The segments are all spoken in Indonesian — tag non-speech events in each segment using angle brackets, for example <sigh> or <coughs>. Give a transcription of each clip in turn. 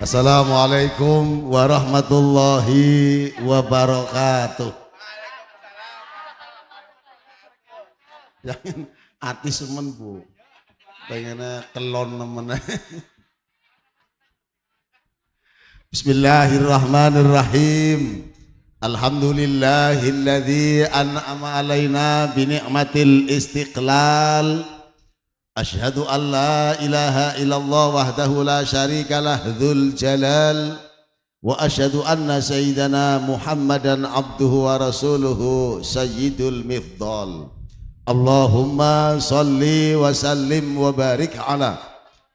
Assalamualaikum warahmatullahi wabarakatuh. Jangan hati semen bu, pengennya kelon namanya. Bismillahirrahmanirrahim. Alhamdulillahilladzi an'ama alaina bi ni'matil istiqlal. أشهد أن لا إله إلا الله وحده لا شريك له ذو الجلال وأشهد أن سيدنا محمدا عبده ورسوله سيد المفضال اللهم صل وسلم وبارك على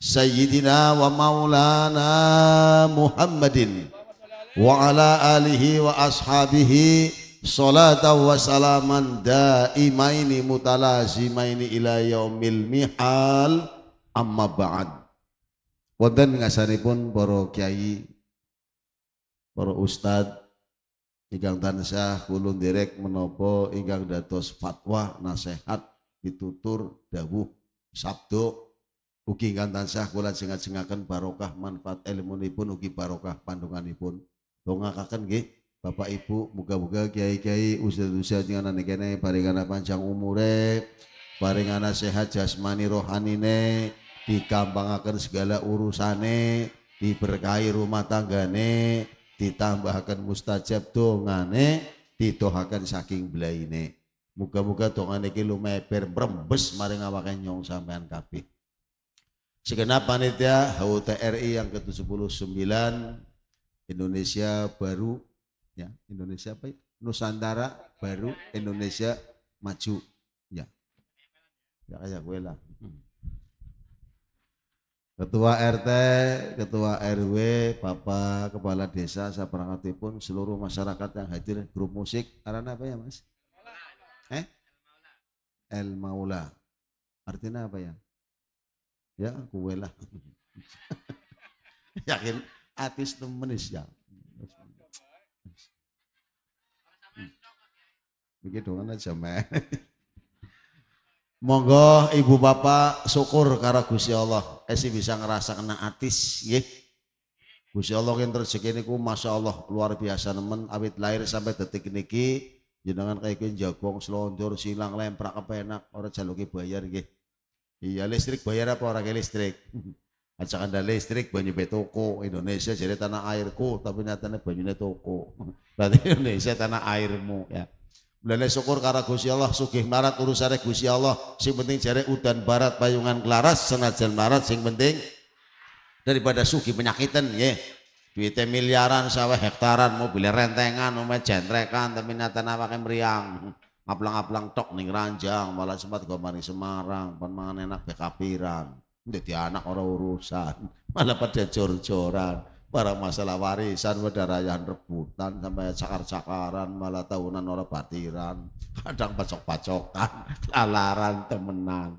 سيدنا ومولانا محمد وعلى آله وأصحابه salatan wa salaman daimaini mutalazimaini ila yaumil mihal amma ba'd wonten pun para kiai para ustad ingkang tansah kulun direk, menopo, ingkang datos fatwa nasihat pitutur dawuh sabdo uki ingkang tansah kula singat singakan barokah manfaat ilmu nipun, uki barokah nipun, dongakaken nggih Bapak Ibu, moga-moga kiai-kiai usia-usia dengan anak kene paringana panjang umure, paringana sehat jasmani rohani rohanine, dikampangaken segala urusane, diberkahi rumah tanggane, ditambahkan mustajab dongane, ditohakan saking belaine. moga-moga dongane lu meper brembes mari awake nyong sampean kabeh. Segenap panitia HUTRI yang ke-79 Indonesia baru Ya, Indonesia apa? Nusantara baru Indonesia maju. Ya. Ya kayak gue lah. Ketua RT, Ketua RW, Bapak Kepala Desa, saya pun seluruh masyarakat yang hadir grup musik, karena apa ya mas? Eh? El Maula. Artinya apa ya? Ya, gue lah. <laughs> Yakin artis temenis ya. Iki dongan aja meh. <laughs> Monggo ibu bapak syukur karena Gusti Allah. Esi bisa ngerasa kena atis, nggih. Gusti Allah yang rezeki niku masya Allah luar biasa nemen awit lahir sampai detik niki jenengan kayak gini jagong selonjor silang lemprak enak orang jaluki bayar gih, Iya listrik bayar apa orang listrik? acak <laughs> anda listrik banyu toko Indonesia jadi tanah airku tapi nyatanya banyu toko. <laughs> Berarti Indonesia tanah airmu ya. Lele syukur karena Gusti Allah sugih marat urusan Gusti Allah sing penting jare udan barat payungan kelaras senajan marat sing penting daripada sugih penyakitan ye duitnya miliaran sawah hektaran mobil rentengan omah jentrekan tapi naten nawa meriang, ngaplang ngaplang tok ning ranjang malah sempat gomari Semarang pon mangan enak bekapiran. Dadi anak orang urusan <laughs> malah pada jor-joran para masalah warisan, rayaan rebutan, sampai cakar-cakaran, malah tahunan orang batiran, <laughs> kadang pacok-pacokan, lalaran temenan.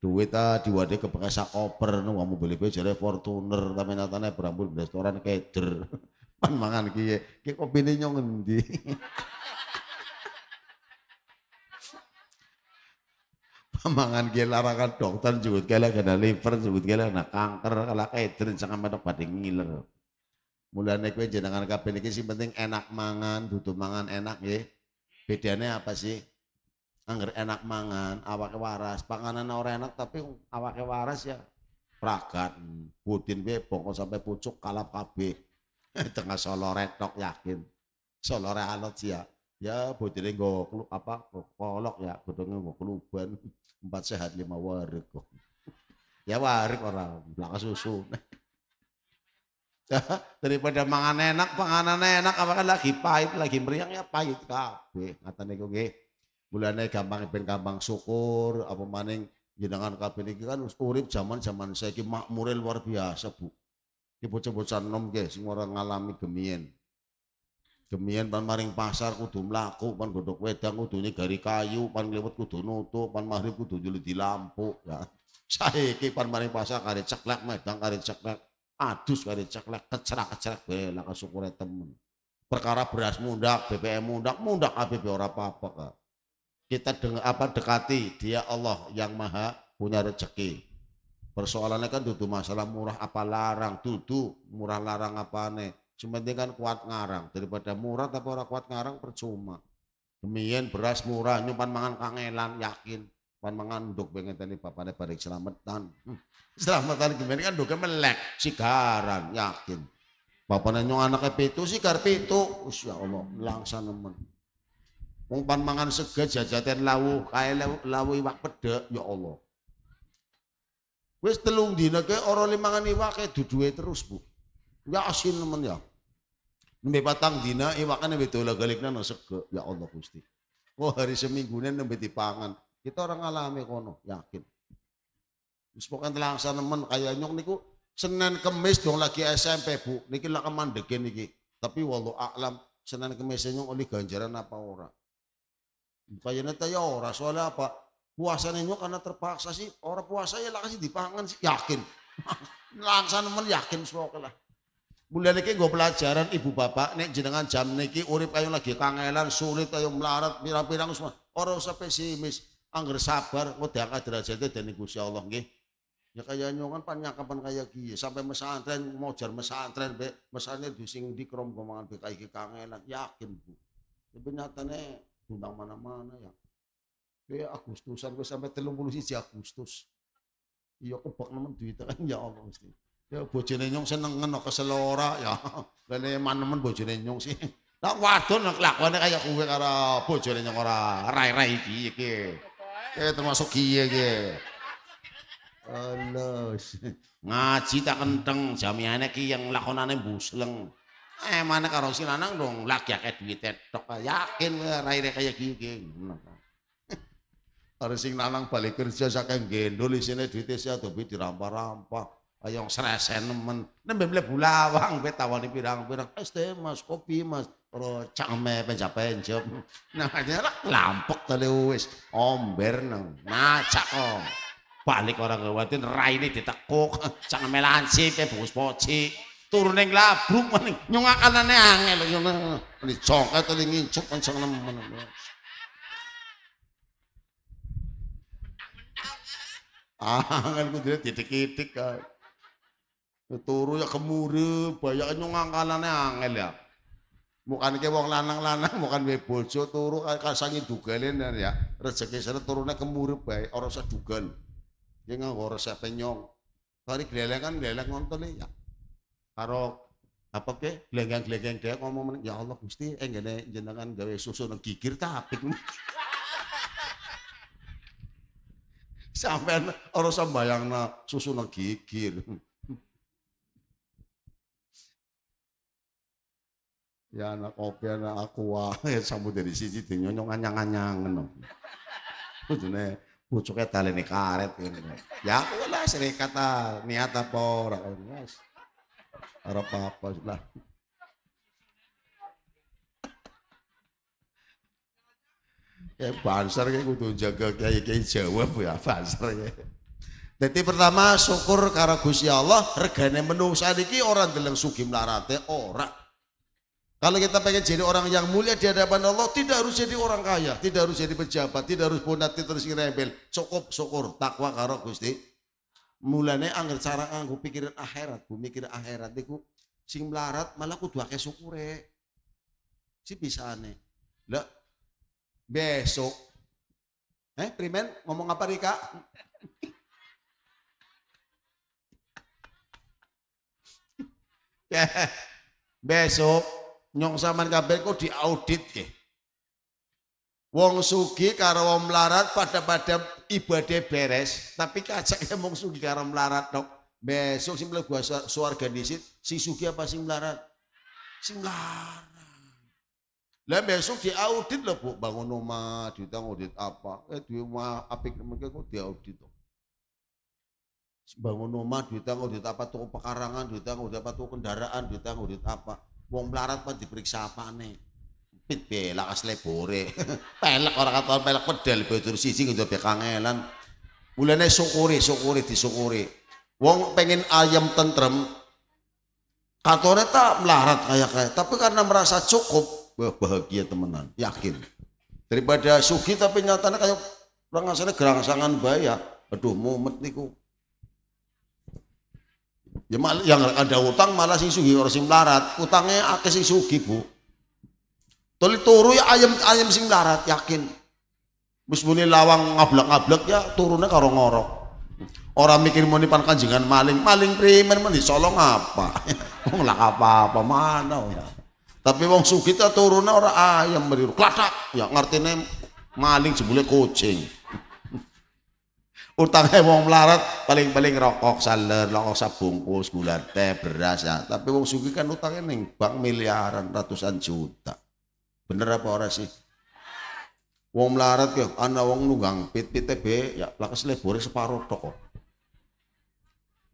Duit ah ke pengesak koper, nunggu mau beli bejere Fortuner, tapi nyatanya berambut restoran keder. <laughs> Pan mangan kie, kie kopi ini nyong <laughs> mangan ge larangan dokter jebut kala kena liver jebut kala kena kanker kala kaitrin jangan medok badhe ngiler naik kowe jenengan kabeh niki sing penting enak mangan dudu mangan enak ya bedanya apa sih angger enak mangan awake waras panganan ora enak tapi awake waras ya pragat putin we bongko sampai pucuk kalap kabeh <laughs> tengah solo retok yakin solo alot sih ya ya bojone nggo apa kolok ya godhonge nggo kluban <laughs> empat sehat lima warik kok ya warik orang belakang susu <laughs> daripada mangan enak panganan enak apa lagi pahit lagi meriang ya pahit kabeh ngatane kok nggih mulane gampang ben gampang syukur apa maning jenengan kabeh niki kan urip zaman-zaman saiki makmure luar biasa Bu. Ki bocah-bocah nom nggih sing ora ngalami gemien. Demian pan maring pasar kudu mlaku, pan godhok wedang kudu nyegari kayu, pan lewat kudu nutup, pan maghrib kudu di lampu ya. <laughs> Saiki pan maring pasar kare ceklek medang kare ceklek, adus kare ceklek kecerak-kecerak bela kesukure temen. Perkara beras mundak, BBM mundak, mundak ABB ora apa-apa kak. Kita dengar apa dekati dia Allah yang maha punya rezeki. Persoalannya kan duduk masalah murah apa larang, duduk murah larang apa aneh. Cuma kan kuat ngarang daripada murah tapi orang kuat ngarang percuma. Demikian beras murah nyupan mangan kangelan yakin pan mangan duk pengen tadi bapaknya balik selamatan. Hmm. Selamatan gimana kan duka melek sigaran yakin. Bapak nanya anaknya pitu sigar pitu. Usia ya Allah langsung nemen. Mumpan pan mangan sega jajaten lawu kail lawu lawu iwak pedek ya Allah. Wis telung dina ke orang limangan iwak duduwe terus, Bu. Ya asin nemen ya. Nembe patang dina, ya makan nembe tulak galikna nasek ke. Ya Allah Gusti. Oh hari seminggu seminggunya nembe pangan. Kita orang alami kono, yakin. Terus pokoknya telangsa nemen kaya nyok niku. Senin kemis dong lagi SMP bu. Niki lah kemandekin niki. Tapi walau aklam, Senin kemis nyok oleh ganjaran apa ora. Kayaknya ya ora, soalnya apa? puasa nyok karena terpaksa sih. Orang puasa ya lah kasih dipangan sih. Yakin. <laughs> Langsa nemen yakin semua lah. Mulai niki gue pelajaran ibu bapak nek jenengan jam niki urip kayu lagi kangelan sulit kayu melarat pirang-pirang semua orang usah pesimis angger sabar mau diangkat derajatnya dan si Allah nggih. Ya kayak nyongan pan nyakapan kayak gini sampai mesantren mau jar mesantren be mesantren dusing di krom mangan be kayak kangelan yakin Bu. Tapi ya nyatane tundang mana-mana ya. Kayak Agustusan gue sampai sih Agustus. Iya kebak nemen duit kan <laughs> ya Allah mesti. Ya bojone nyong seneng ngono keselora ya. Lene <laughs> manemen bojone nyong sih. Lah wadon kelakuane kaya kuwe karo bojone nyong ora rai-rai iki iki. Ya termasuk kiye iki. Alus. Ngaji tak kenteng jamiane ki yang lakonane busleng. Eh mana karo si lanang dong laki ya kayak duit tok yakin rai rai kaya kiye iki. Harus sing lanang balik kerja saking gendol isine duitnya sih tapi dirampah-rampah. Wayang Sresen nemen. Nembe mlebu bulawang kowe tawani pirang-pirang. Es teh Mas, kopi Mas. Rocak me penjap-penjap. <laughs> Namanya rak lampek tele wis. Omber nang macak kok. Balik orang gawatin raine ditekuk. <laughs> cang melansi ke bungkus poci. Turun ning labruk maning nyungakanane angel ngono. Ni jongket tele ngincup kenceng nemen. Angel kudu titik didik kok. Turu ya kemuru, bayak nyunganganane angel ya. Bukan ke wong lanang-lanang, bukan be bojo turu kasangi dan ya. Rezeki sare turune kemuru bae, ora usah dugal. Ki nganggo resep nyong. kan kan glelek ngontone ya. Karo apa ke glegeng-glegeng dia ngomong ya Allah Gusti enggene jenengan gawe susu nang gigir tapik. <laughs> Sampai orang sambayang na susu nang gigir. Ya anak kopi anak aku <laughs> ya sambut dari sisi di nyonyong anyang-anyangen no. Ujune pucuknya nih karet ini Ya aku kan lah sering kata niat apa orangnya? Mas. orang apa-apa lah. Kayak banser kayak kudu jaga ya, kayak kayak Jawa ya banser ya. Jadi pertama syukur karena Gusti Allah regane saat ini orang dalam sugi melarate orang kalau kita pengen jadi orang yang mulia di hadapan Allah, tidak harus jadi orang kaya, tidak harus jadi pejabat, tidak harus bonati terus ngerembel. Cukup syukur, takwa karo Gusti. Mulane anggar cara aku pikiran akhirat, bu mikir akhirat niku sing melarat malah kudu akeh syukure. Si aneh, Lah besok eh primen ngomong apa Rika? <laughs> besok Nyong saman kabeh kok diaudit ke. Wong sugi karo wong melarat pada pada ibadah beres, tapi kacanya wong sugi karo melarat dok. Besok sih gua swarga disit, si sugi apa si melarat? Sing melarat. Lah besok diaudit loh Bu, bangun rumah, diutang audit apa? Eh di apa, apik mereka kok diaudit dok. Bangun rumah, diutang audit apa? tuh pekarangan, diutang audit apa? tuh kendaraan, diutang audit apa? Wong melarat pun diperiksa apa nih, Pit belak asli bore. <laughs> pelak orang kata pelak pedel betul sisi gitu bekangelan. Mulane syukuri, syukuri disyukuri. Wong pengen ayam tentrem katanya tak melarat kayak kayak tapi karena merasa cukup wah bahagia temenan yakin daripada sugi tapi nyatanya kayak orang asalnya gerangsangan bayar, aduh mumet niku Ya mal, yang ada utang malah sing sugi orang sing melarat. Utangnya ake sing sugi Bu. Tuli turu ya ayam ayam sing melarat, yakin. Wis lawang ngablak-ngablak ya turunnya karo ngorok. Orang mikir moni nipan kanjengan maling, maling primen meni solong apa? <laughs> Wong apa-apa mana ya. Tapi wong sugih ta turunnya orang ayam beriru Klatak ya ngerti ngartine maling sebule kucing utangnya wong melarat paling-paling rokok saler rokok sabungkus gula teh beras ya tapi wong sugi kan utangnya neng bank miliaran ratusan juta bener apa orang sih wong melarat ya ana wong nunggang pit pit be ya lakas lebore separuh toko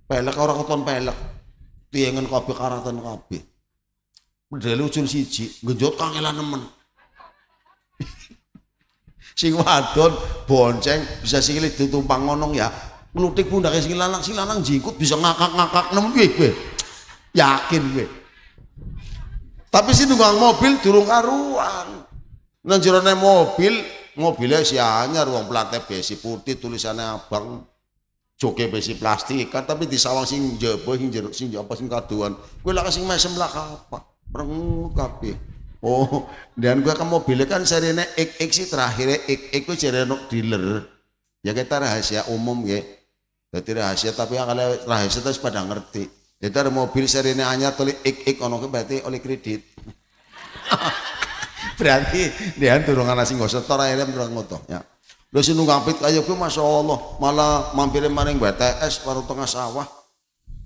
pelek orang keton pelek tiangan kopi karatan kopi medali ucul siji genjot kangelan nemen sing wadon bonceng bisa sikile ditumpang ngonong ya nglutik pundake sing lanang sing lanang jingkut bisa ngakak-ngakak nemu gue yakin gue tapi si nunggang mobil durung karuan nang jerone mobil mobilnya si anyar wong platnya besi putih tulisannya abang joke besi plastik kan tapi di sawang sing jebo sing jeruk sing apa sing kaduan gue lak sing mesem lak apa rengu kabeh Oh, dan gua ke mobil kan serinya XX sih terakhirnya XX itu serinya nok dealer. Ya kita rahasia umum ya. Jadi rahasia tapi kalau rahasia terus pada ngerti. Jadi ada mobil serinya hanya tuli XX ono berarti oleh kredit. <laughs> berarti dia turun ana sing gak setor akhirnya turun ngoto ya. Lu pit kayu, ku kuwi Allah malah mampirin maring BTS baru tengah sawah.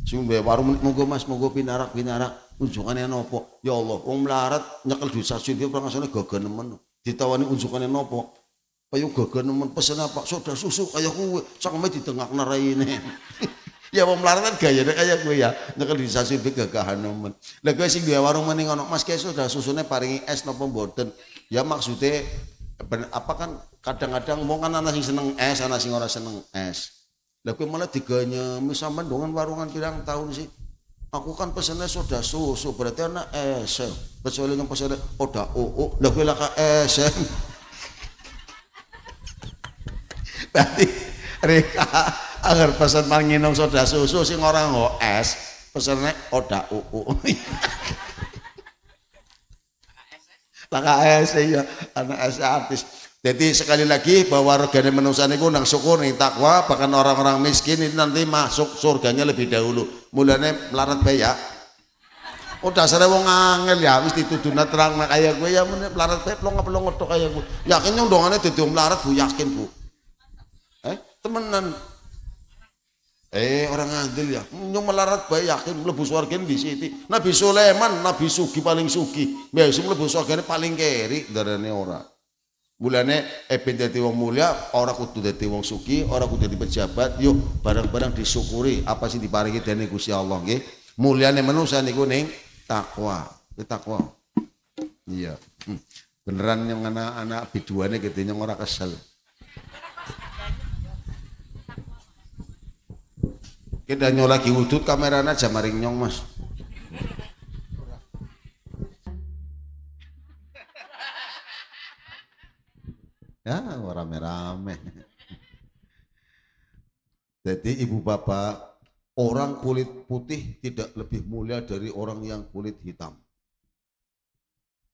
Sing warung monggo Mas monggo pinarak pinarak unjukannya nopo Ya Allah, wong melarat nyekel duit sasi dia pernah gagah nemen. Ditawani unjukannya nopo, ayo gagah nemen pesen apa? Soda susu kaya di tengah ditengakne ini <laughs> ya wong melarat kan deh kayak gue ya. Nyekel duit sasi dia gagahan nemen. Lah gue sih gue warung meneh ngono, Mas kaya soda susunya paringi es nopo mboten? Ya maksudnya, apa kan kadang-kadang mau kan anak sing seneng es, anak sing ora seneng es. Lah gue malah tiganya, misalnya dengan warungan kira tahun sih? aku kan pesennya soda susu berarti anak es. kecuali yang pesennya oda oh, uu oh, oh. lah gue laka berarti mereka agar pesen manginum soda susu sing orang ngo es pesennya oda uu laka eseng ya anak es artis jadi sekali lagi bahwa regane manusia niku nang syukur nih takwa bahkan orang-orang miskin ini nanti masuk surganya lebih dahulu. Mulane melarat bae ya. Oh dasarnya wong angel ya wis dituduna terang nak kaya gue ya mulai melarat bae plong-plong tok kaya gue. Yakin dongane dadi melarat Bu yakin Bu. Eh temenan. Eh orang adil ya. Nyung melarat bae yakin mlebu swarga di sini. Nabi Sulaiman Nabi Sugi paling Sugi. Ya sing mlebu swargane paling keri darane orang. Mulane epen eh, dadi wong mulia, ora kudu dadi wong suki, ora kudu dadi pejabat, yuk bareng-bareng disyukuri apa sih diparingi dening Gusti Allah nggih. Mulyane manusa niku ning takwa. Ki takwa. Iya. Hmm. Beneran yang anak-anak biduane gitu yang ora kesel. Kita nyola lagi wudut kamerana jamaring nyong Mas. Ya, oh, rame-rame. Jadi ibu bapak, orang kulit putih tidak lebih mulia dari orang yang kulit hitam.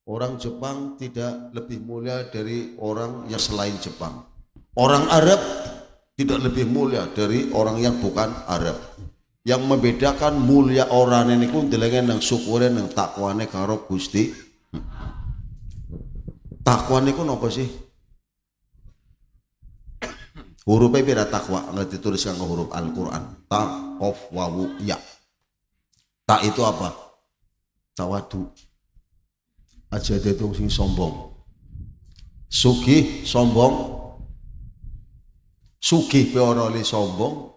Orang Jepang tidak lebih mulia dari orang yang selain Jepang. Orang Arab tidak lebih mulia dari orang yang bukan Arab. Yang membedakan mulia orang ini pun delengen yang syukur yang takwane karo Gusti. Takwane ku apa sih? hurufnya beda takwa nggak ditulis kanggo huruf Al-Qur'an ta qaf wawu ya ta itu apa tawadu aja itu sing sombong sugi sombong sugi peoroli sombong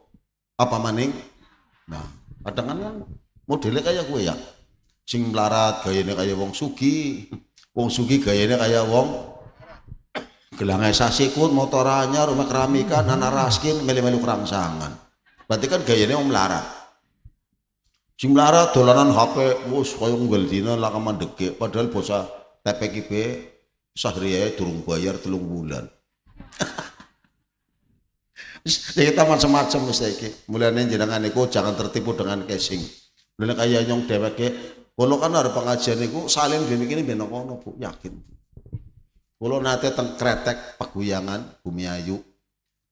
apa maning nah kadang kan, kan modelnya kayak gue ya sing melarat gayanya kayak wong sugi wong sugi gayanya kayak wong gelangnya sasikun motor motorannya rumah keramikan anak raskin melu-melu keramsangan berarti kan gayanya om lara sing lara dolanan HP wus kaya dina lah kamandhege padahal bocah TPKB sahriya durung bayar telung bulan <laughs> kita macam-macam mesti mulai nih jenengan ego, jangan tertipu dengan casing mulane kaya nyong dheweke kalau kan ada pengajian niku salin begini ini ben ngono Bu yakin kalau nate teng kretek paguyangan Bumiayu.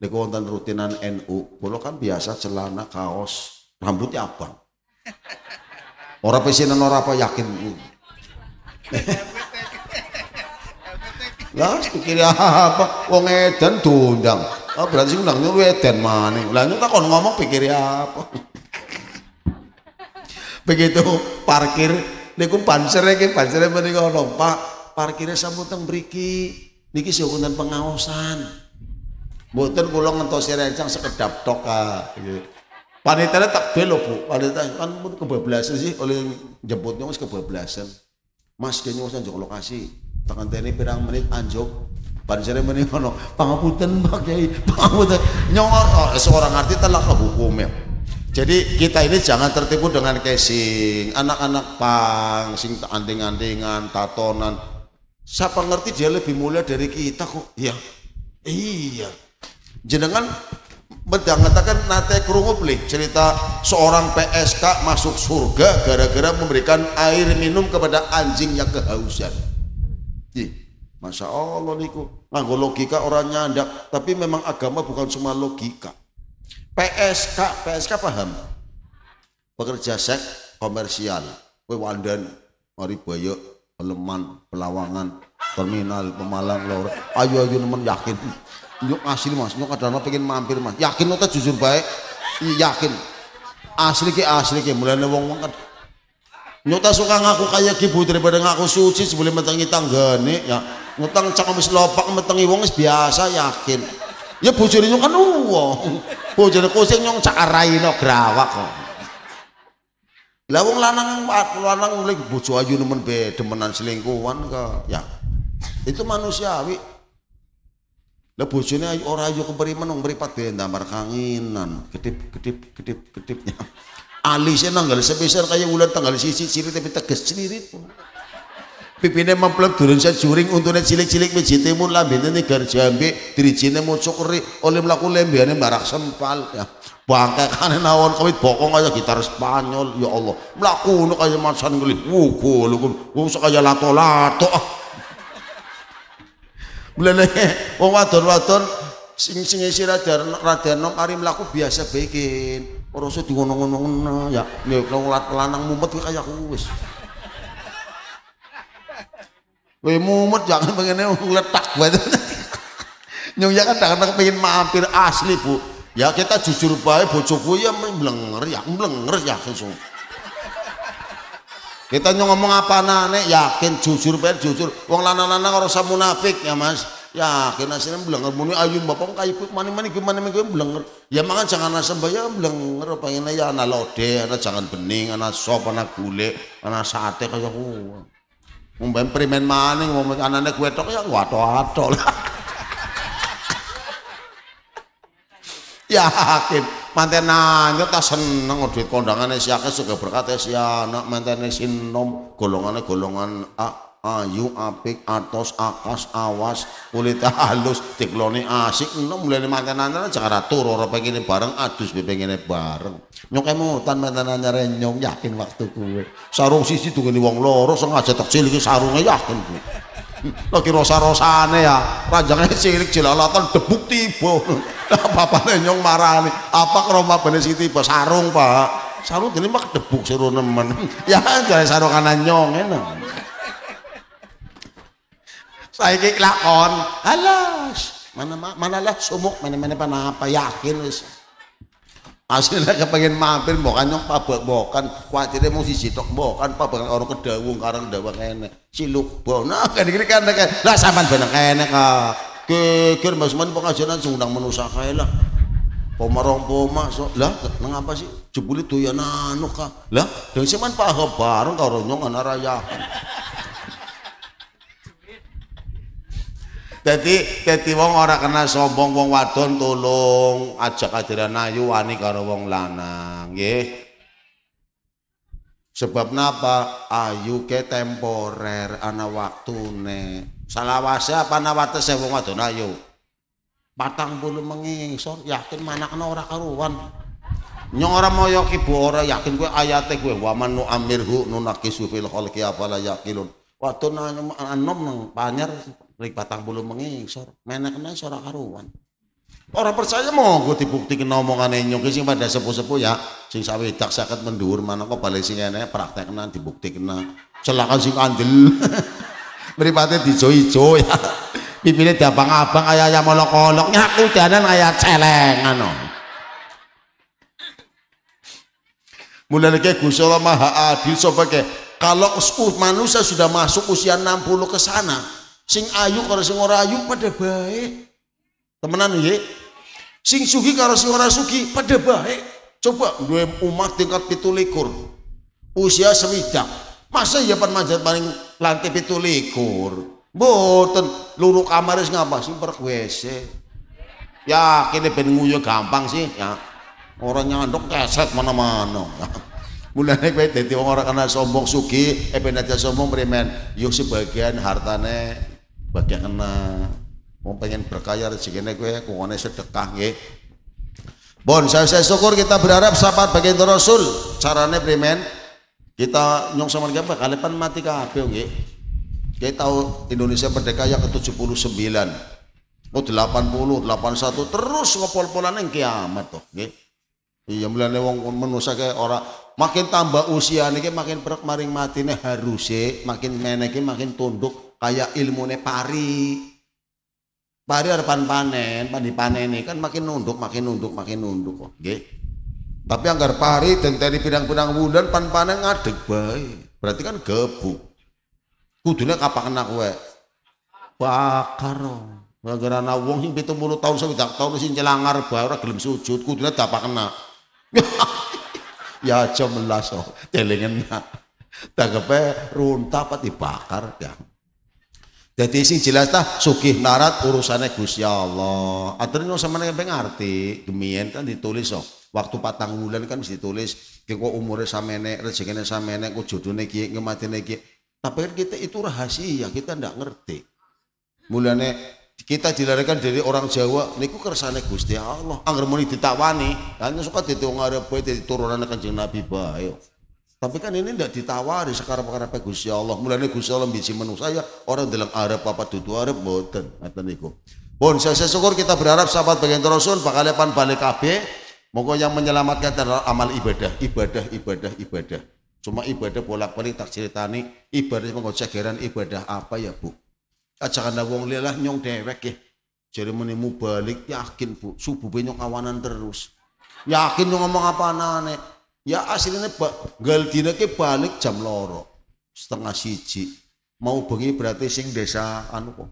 Niku wonten rutinan NU. kalau kan biasa celana kaos, rambutnya apa? Orang pesinan orang apa yakin. <laughs> Lah pikir apa? Wong Eden diundang. Oh berarti sing undangnya lu Eden maning. Lah tak takon ngomong pikir apa? Begitu parkir niku pansere iki pansere menika Pak parkirnya sampun beriki niki sih seukunan pengawasan mboten kula ngentosi rencang sekedap toka, ah. Panitera panitia tak belo bu panitia kan pun kebablasan sih oleh jemputnya wis kebablasan mas kene wis njok lokasi tekan tene pirang menit anjok Panjere meni kono pangapunten Pak Kiai, pangapunten. Nyong oh, seorang arti telah kehukum ya. Jadi kita ini jangan tertipu dengan casing, anak-anak pang, sing anting-antingan, tatonan, Siapa ngerti dia lebih mulia dari kita kok? Iya, iya. Jenengan mendangatakan nate kerungu beli cerita seorang PSK masuk surga gara-gara memberikan air minum kepada anjing yang kehausan. Iya. Masya Allah niku. Nganggo logika orangnya nyandak, tapi memang agama bukan cuma logika. PSK, PSK paham? Pekerja seks komersial, kowe wandan, mari boyok Leman, Pelawangan, Terminal, Pemalang, Lor. Ayo ayo teman yakin. Nyok asli Mas, nyok kadang pengen mampir Mas. Yakin lo jujur baik. Iya, yakin. Asli ki asli ki Mulai wong-wong kan Nyok suka ngaku kaya ki daripada ngaku suci sebelum tangga nih. ya. Ngutang cak wis lopak metengi wong wis biasa yakin. Ya bojone nyok kan uwong. Bojone kucing nyok cak araino grawak kok. Lah wong lanang lanang mulai bojo ayu nemen be demenan selingkuhan ke ya. Itu manusiawi. Lah bojone ayu ora ayu keperimen nang mripat be ndamar kanginan, ketip ketip gedip gedipnya. <laughs> Alisnya nanggal sebesar kayak ulan tanggal sisi sirit tapi tegas sirit pipine memplek durun curing untune cilik-cilik wijitimu lambene negar jambe dirijine mucuk ri oleh mlaku ane barak sempal ya kane nawon kawit bokong aja gitar Spanyol ya Allah melaku nu kaya macan kali wuku lho wong kaya lato-lato <laughs> mlene wong wadon-wadon sing sing isi radar radar nom ari mlaku biasa bikin ora usah diwono-wono ya nek lanang mumet kaya wis Wei ya mumet jangan pengennya letak buat Nyung ya kan kadang pengen mampir asli bu. Ya kita jujur baik bojoku ya melenger ya melenger ya langsung. Kita nyong ngomong apa nane yakin jujur baik jujur. Wong lana-lana orang sama munafik ya mas. Ya, kena sini, melenger muni ayu bapak kayu mani mani gimana mani melenger. Ya makan jangan asam bayar melenger Pengen ya, ya anak lode anak jangan bening anak sop anak gule anak sate kayak gua. Uh. Mumben primen maning anak anane kue tok ya wato Ya Yakin manten nanyut ta seneng duit kondangannya si suka berkat si anak mantene sinom golongannya golongan A. Ah, ayu apik atos akas awas kulit <laughs> halus dikloni asik enom mulai mantenan jangan atur ora pengine bareng adus be pengine bareng nyok emutan mantenan renyong yakin waktu kuwe sarung sisi gini wong loro sengaja tak iki sarungnya yakin kuwe lagi <laughs> rosa-rosane ya ranjangnya cilik jelalatan debuk tiba <laughs> renyong nyong marani apa keroma bener si tiba sarung pak sarung ini mah debuk seru nemen ya gak sarung kanan nyong enak Saiki kelakon. Alas, mana mana lah sumuk mana-mana apa yakin wis. lah kepengen mampir bukan yang pabok-bokan mung mau tok bokan pabok orang kedawung karang dawa nah, kene. siluk bona kene gini kan kan lah sampean ben enak kok. Geger mas man pengajian sundang manusa kae lah pomarong poma so lah mengapa sih Jebule doyan anu kah lah dan sampean paham bareng karo nyong anak rayakan Dadi dadi wong ora kena sombong wong wadon tolong ajak ajaran ayu wani karo wong lanang, nggih. Sebab napa ayu ke temporer ana waktune. Salawase apa ana watese wong wadon ayu. Patang bulu mengisor yakin mana manakna ora karuan. Nyong ora moyo ibu ora yakin gue ayate gue, waman nu amirhu nu naqisu fil khalqi afala yaqilun. Wadon anom nang anyar Rik patang bulu mengisor, menek kena suara karuan. Orang percaya mau gue dibuktikan omongan nyokis sing pada sepuh-sepuh ya, sing sawi tak sakit mendur mana kok balik sing ene praktek kena dibuktikan celaka sing andel. beribadah <laughs> dijo joy ya. Pipine di abang ayah-ayah molok olok nyaku ayah celeng celengan. Mulai kayak Gusti Allah Maha Adil sebagai kalau uh, manusia sudah masuk usia 60 ke sana, sing ayu karo sing ora ayu pada baik temenan ya sing sugi karo sing ora sugi pada baik coba dua umat tingkat pitulikur usia sewidak masa ya pan manjat paling lantai pitulikur boten luru kamar sing ngapa sing per ya kini ben nguyu gampang sih ya orang nyandok keset mana-mana <laughs> mulai kowe dadi wong ora kena sombong sugi eh ben aja sombong premen yo sebagian hartane bagian kena mau pengen berkaya rezekinya gue kongone sedekah gue Bon, saya, saya syukur kita berharap sahabat bagian Rasul. Caranya primen kita nyong sama gambar kalian mati kabeh gue Kita tahu Indonesia merdeka yang ke-79. Oh 80, 81 terus ngepol yang kiamat tuh. Iya mulai wong menusa kayak orang makin tambah usia nih makin berak maring mati harus sih makin menekin makin tunduk kayak ilmu pari pari harapan panen pandi panen ini kan makin nunduk makin nunduk makin nunduk kok okay. tapi anggar pari dan dari pidang-pidang bulan pan panen ngadeg baik berarti kan gebuk kudunya kapak kena kue bakar gara ana wong sing 70 tahun sewidak tahun sih celangar bae orang gelem sujud kudunya dapak kena. <laughs> ya cemelas oh telingan tak <laughs> kepe, runtah apa dibakar ya. Jadi sing jelas tah sugih narat urusannya Gusti Allah. Aturnya sama yang pengerti, gemien kan ditulis so. Waktu patang bulan kan mesti ditulis. Kiko umurnya sama nenek, rezekinya sama nenek, kok jodohnya kiai, kematiannya Tapi kan kita itu rahasia, kita ndak ngerti. Mulanya kita dilarikan dari orang Jawa niku kersane Gusti Allah. Angger muni ditawani, hanya suka ditunggu arep dadi turunan Kanjeng Nabi bae. Tapi kan ini tidak ditawari sekarang Gus Gusti Allah. Mulane Gusti Allah bisi menu saya orang dalam Arab apa tutu Arab boten nanti niku. Pun bon, saya, saya syukur kita berharap sahabat bagian Rasul bakal lepan balik kabeh Moga yang menyelamatkan adalah amal ibadah, ibadah, ibadah, ibadah. Cuma ibadah bolak-balik tak ceritani, ibadah mengko cegeran ibadah apa ya, Bu? Aja Ajakana wong lelah nyong dewek ya. Jadi menemu balik yakin, Bu. Subuh nyong awanan terus. Yakin nyong ngomong apa nane? Ya aslinya galdina ke balik jam loro setengah siji. Mau bengi berarti sing desa anu kok.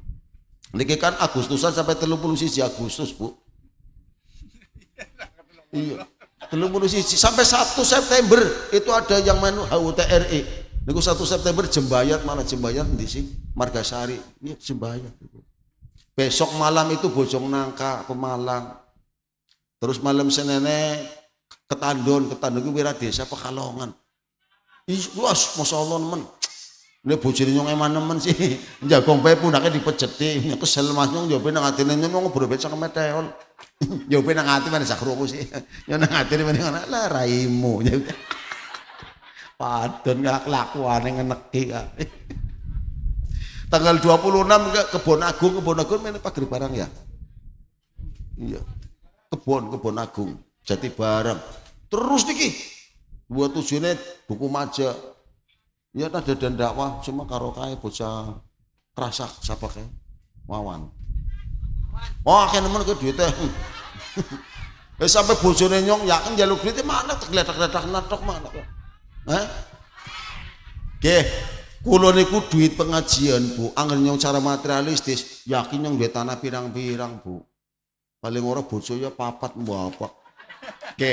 Niki kan Agustusan sampai telung puluh siji Agustus bu. iya. Telung puluh siji sampai satu September itu ada yang main HUTRI. E. Niku satu September Jembayat mana Jembayat di sini Margasari. Ini iya, Jembayat. Besok malam itu Bojong Nangka Pemalang. Terus malam Senene ketandon ketandon itu wira desa pekalongan is masya Allah nemen ini bojone nyong eman nemen sih <laughs> jagong pun pundake dipejeti e. <laughs> kesel mas nyong yo nang atine nyong berobet sak meteol <laughs> yo nang ngati mana sak sih Yang ngati atine mana lah raimu padon gak yang ngeneki kak tanggal 26 ke kebon agung kebon agung mana pagar barang ya iya kebon kebon agung jati barang terus niki buat tujuannya buku maja ya ada dan dakwah cuma karo kaya bocah kerasa siapa kaya Mawan oh kayak nemen ke duitnya <laughs> eh sampai bojone nyong yakin jaluk duitnya mana tergeletak-geletak natok mana eh Oke, kulo niku duit pengajian bu, angin nyong cara materialistis, yakin nyong duit tanah pirang-pirang bu. Paling orang bojo ya papat papat apa? Oke,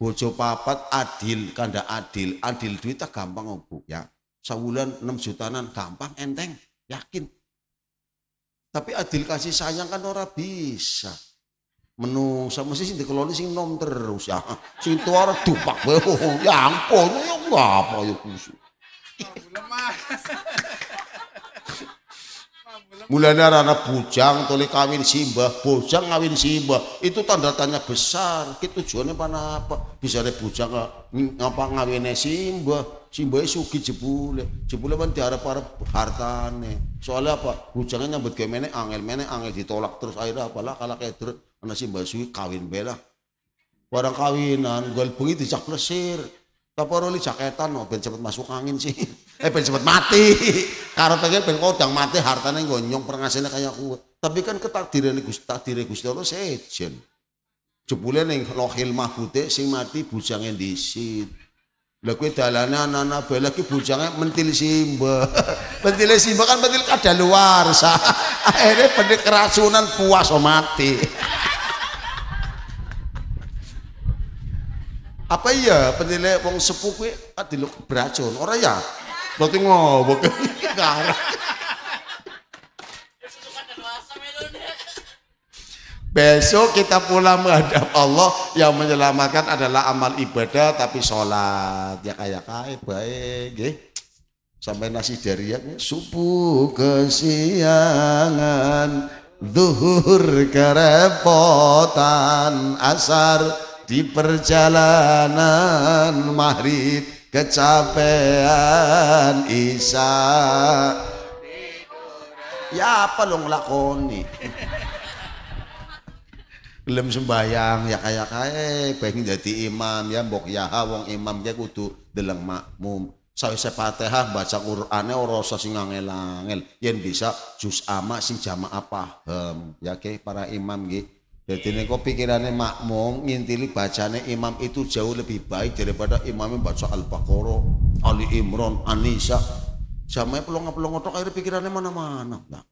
Bojo papat adil, kanda adil. Adil duit tak gampang Bu, ya. Sebulan 6 jutaan gampang enteng, yakin. Tapi adil kasih sayang kan orang bisa. sama sih di kolonis sing nom terus ya. Sing orang dupak <laughs> Ya ampun, ya apa ya khusus. Mulana rana bujang tuli kawin simbah, bujang kawin simbah. Itu tanda tanya besar. kita tujuannya mana apa? Bisa ada bujang ngapa ngawinnya simbah. Simbahnya sugi jebule. Jebule kan diharap-harap hartane. Soalnya apa? Bujangnya nyambut ke angel, mene angel ditolak terus akhirnya apalah kalah keder. mana simbah sugi kawin bela. barang kawinan, gue bengi dijak plesir. Apa roli jaketan mau oh, ben cepet masuk angin sih. <laughs> Eh ben cepet mati. <laughs> Karena pengen ben udah mati hartanya gonyong perngasinya kayak kuat. Tapi kan ketakdiran itu takdir itu sudah Allah sejen. Jebule ning lohil mahfude sing mati bujange disit. Lagi dalannya anak-anak bela ki bujangnya mentil simba. <laughs> Mentil simba kan mentil kada kadaluarsa. Akhirnya pendek keracunan puas oh mati. Apa iya penilai wong sepuh kuwi diluk beracun? Ora ya? Berarti ngobok. Karek. <laughs> Besok kita pulang menghadap Allah yang menyelamatkan adalah amal ibadah tapi sholat ya kayak kaya baik ya. sampai nasi dari ya subuh kesiangan duhur kerepotan asar di perjalanan mahrib kecapean isya ya apa lo ngelakoni belum sembahyang ya kayak kaya pengen jadi imam ya mbok ya wong imam dia kudu deleng makmum saya sepateha baca Qur'annya orang sing angel yang bisa juz amak sing apa hem ya ke para imam gitu jadi ini kok pikirannya makmum ngintili bacanya imam itu jauh lebih baik daripada imamnya baca Al-Baqarah, Ali Imran, Anisa. Sampai pelongo-pelongo tok akhirnya pikirannya mana-mana. Nah,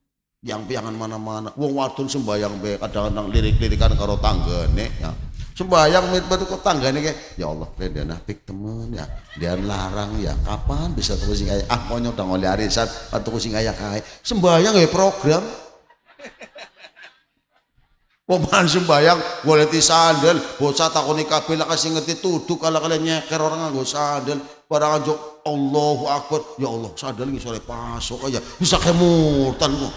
yang piangan mana-mana. Wong wadun sembayang be kadang-kadang lirik-lirikan karo tanggane ya. Sembayang mit betul kok tanggane kayak ya Allah, rendana pik temen ya. Dia larang ya. Kapan bisa terus sing kaya ah konyol dong oleh arisan atau sing kaya sembahyang Sembayang ya program. Pemahaman sembayang boleh di sandal, bocah takut nikah kasih ngerti tuduh kalau kalian nyeker orang nganggo sandal, barang aja Allahu Akbar. Ya Allah, sandal ini sore pasok aja. Bisa kemurtan, kok.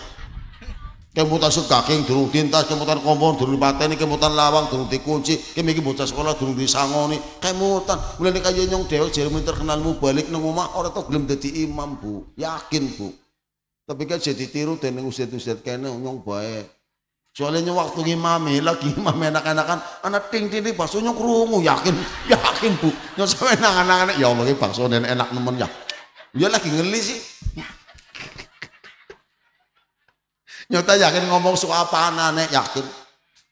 Kemutan segaking durung tintas, kemutan kompon durung dipateni, kemutan lawang durung dikunci, kemiki bocah sekolah durung disangoni, kemutan. mulai kaya nyong dhewe minta terkenalmu balik nang omah orang tuh belum jadi imam, Bu. Yakin, Bu. Tapi kan jadi tiru dening ustaz-ustaz kena nyong baik. Soalnya waktu ngimami lagi imam enak-enakan anak ting ting ting baksonya kerungu yakin <laughs> yakin bu nyo sampe nang anak ya Allah ini bakso dan enak nemen ya dia lagi ngeli sih nyata yakin ngomong suka apa aneh yakin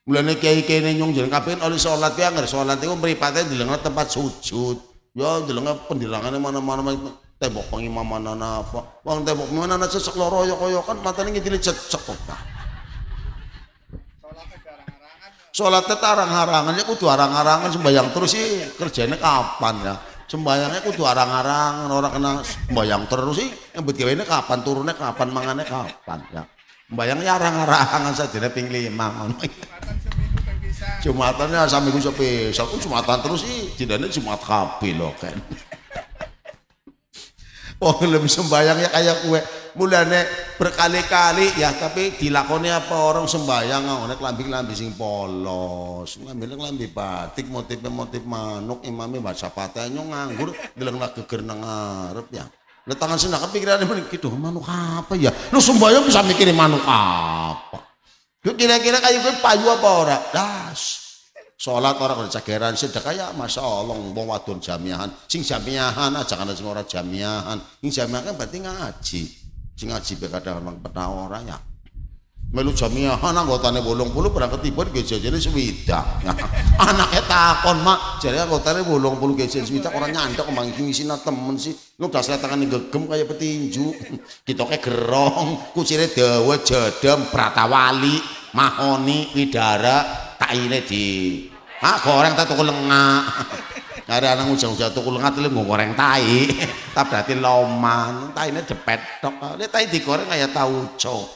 mulane kiai kiai nyung jalan kabin oleh sholat ya nggak sholat itu meripatnya di tempat sujud ya di pendilangannya mana-mana tembok pengimaman anak apa bang tembok mana anak sesek loro yokoyokan ya, matanya ngitili cek kok soalnya arang-arangan ya kudu arang-arangan sembayang terus sih kerjanya kapan ya? Sembayangnya kudu arang-arangan orang kena sembayang terus sih. Yang betulnya kapan turunnya kapan mangannya kapan ya? sembayangnya arang-arangan saja nih ping lima. Jumatannya sambil gue sepisah, aku Jumatan terus sih, jadinya Jumat kapi loh kan. oh lebih sembayang ya kayak kue, mulane berkali-kali ya tapi dilakoni apa orang sembahyang ngono lambi-lambi sing polos lambi, lambi batik motif motif manuk imame baca patenya nganggur deleng geger nang arep ya le tangan sing nak pikirane mrene gitu manuk apa ya? Lu sembahyang bisa mikirin manuk apa? Yo kira-kira kayu kowe payu apa ora? Das. Salat ora kok cegeran sedekah ya masyaallah bawa wadon jamiahan. Sing jamiahan aja kan semua orang jamiahan. Sing jamiahan kan berarti ngaji. Sing ngaji kadang mang petang ora ya. Melu jamiah ah, anggotane 80 berangkat tibon ge jajane 60. Anaknya takon, Mak, jadi jare bolong 80 ge jajane 60 ora nyandok mangki wisina temen sih. Lu das letangane gegem kayak petinju. <laughs> Kita kayak gerong, kucire Dewa jedem pratawali, mahoni, widara, tak ini di. Ah goreng tak tuku lengak. <laughs> Kare anak ujang ujung tukul ngatil mau goreng tai. <laughs> Tak berarti loman, tai ini depet tok. Ini tai digoreng kayak tauco.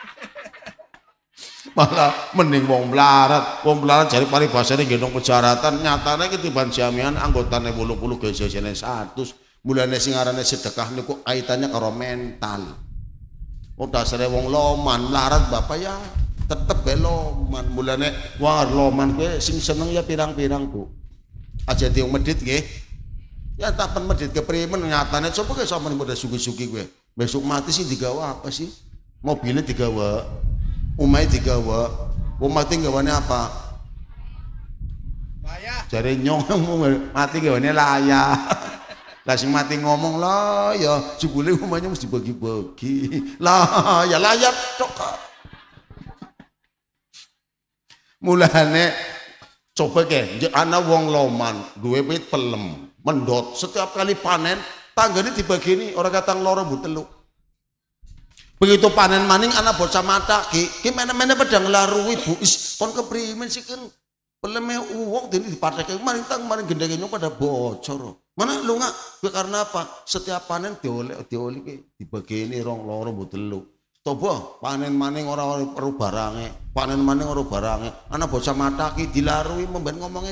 <laughs> Malah mending wong melarat, wong melarat jadi paling bahasanya gendong pejaratan. Nyatanya ketiban jaminan anggotanya bulu-bulu gejolnya satu. Mulanya singarannya sedekah niku kaitannya karo mental. Wong dasare wong loman, melarat bapak ya tetep beloman. Mulane wah loman gue sing seneng ya pirang-pirang, Bu aja tiung medit nggih. Ya pen medit keprimen nyatane sapa ke nih model sugi-sugi gue Besok mati sih digawa apa sih? Mobilnya digawa, umai digawa. mau mati gawane apa? Layak. Cari nyong mati gawane layah. Lah sing mati ngomong lah ya jebule umanya mesti bagi-bagi. Lah ya layak tok. Mulane Coba ke, anak wong loman, gue wit pelem, mendot. Setiap kali panen, tangga ini dibagi ini orang kata loro buteluk Begitu panen maning anak bocah mata ki, ki mana-mana pada ngelarui buis is kon keprimen sih kan peleme uwok dini dipakai kemarin tang kemarin gendengnya pada bocor. Mana lu nggak? Karena apa? Setiap panen dioleh dioleh dibagi ini rong loro buteluk coba panen maning orang-orang perlu barangnya, panen maning orang-orang barangnya, Ana bocah mataki dilarui memben ngomongnya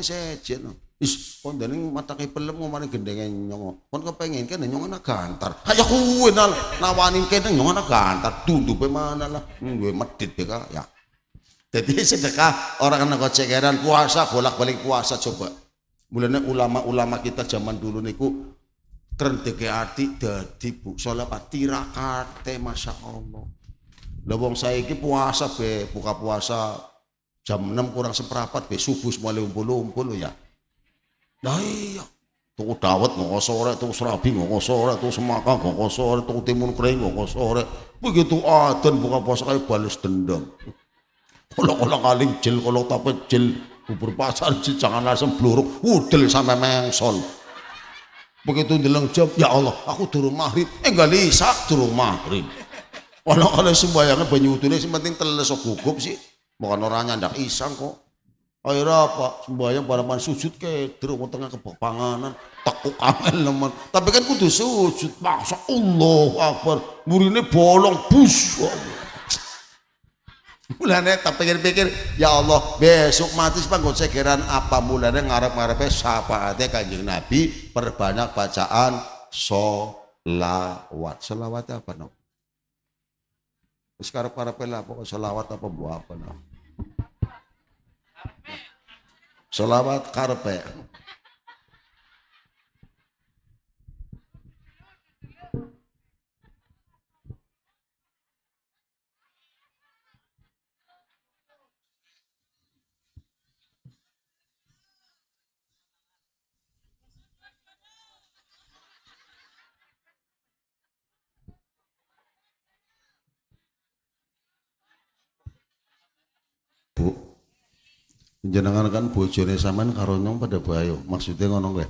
no Is kon dene matake pelem ngomane gendenge nyongo. Kon kepengin kene nyongo ana gantar. Kaya kuwe nal nawani kene nyongo ana gantar. Dundupe mana lah gue medit be ya. Jadi <laughs> sedekah orang kena heran puasa bolak-balik puasa coba. Mulanya ulama-ulama kita zaman dulu niku kerendeke arti dadi bu saleh tirakate masya Allah lah wong saiki puasa be, buka puasa jam 6 kurang seperempat be subuh mulai umpul-umpul ya. Lah iya. Tuku dawet ngoko sore, tuku serabi ngoko sore, tuku semaka ngoko sore, tuku timun kering ngoko sore. Begitu adon buka puasa kayak balas dendam. Kalau-kalau kali jil, kalau tapi jil, bubur pasar jil, jangan asem bluruk, udel sampai mengsol. Begitu ndeleng jam, ya Allah, aku turun maghrib, enggak lisa, turun maghrib ono sembahyangnya sembayangan banyu utuhnya sih penting teles gugup sih. Bukan orang nyandak isang kok. Akhirnya apa? Sembahyang pada man sujud ke terus tengah ke panganan, tekuk leman. Tapi kan kudu sujud, maksa Allah apa? Murine bolong bus. Mulanya tak pikir-pikir, ya Allah, besok mati sih panggon segeran apa mulanya ngarep siapa hati Kanjeng Nabi, perbanyak bacaan solawat. Solawat apa, Nok? Iskara para pala po ko. Salamat na pabuha pala. Salamat, karpe. Jenengan kan bojone sampean karo nyong pada bayo. Maksudnya ngono kuwi.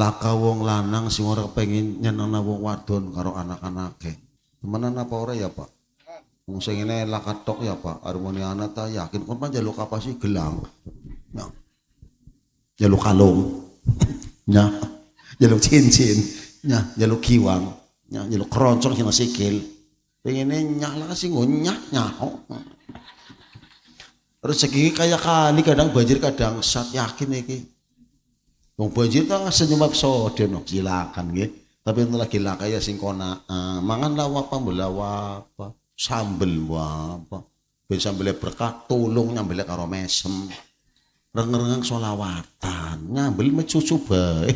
Laka wong lanang sing ora pengen nyenengna wong wadon karo anak-anake. Temenan apa ora ya, Pak? Wong sing ngene laka tok ya, Pak. harmoni anak ta yakin kon pan jaluk apa sih gelang. Ya. Jaluk kalung. <laughs> ya. Jaluk cincin. Ya, jaluk kiwang. Ya, jaluk keroncong sing sikil. Pengine nyah nyala sing nyah nyah rezeki kayak kali kadang banjir kadang sat yakin iki wong banjir kan senyum sode no silakan nggih tapi itu lagi eh, lah kayak singkona uh, mangan lawa apa mbela apa sambel apa bisa sambelnya berkah tolong nyambelnya karo mesem rengeng solawatan nyambel mecucu bae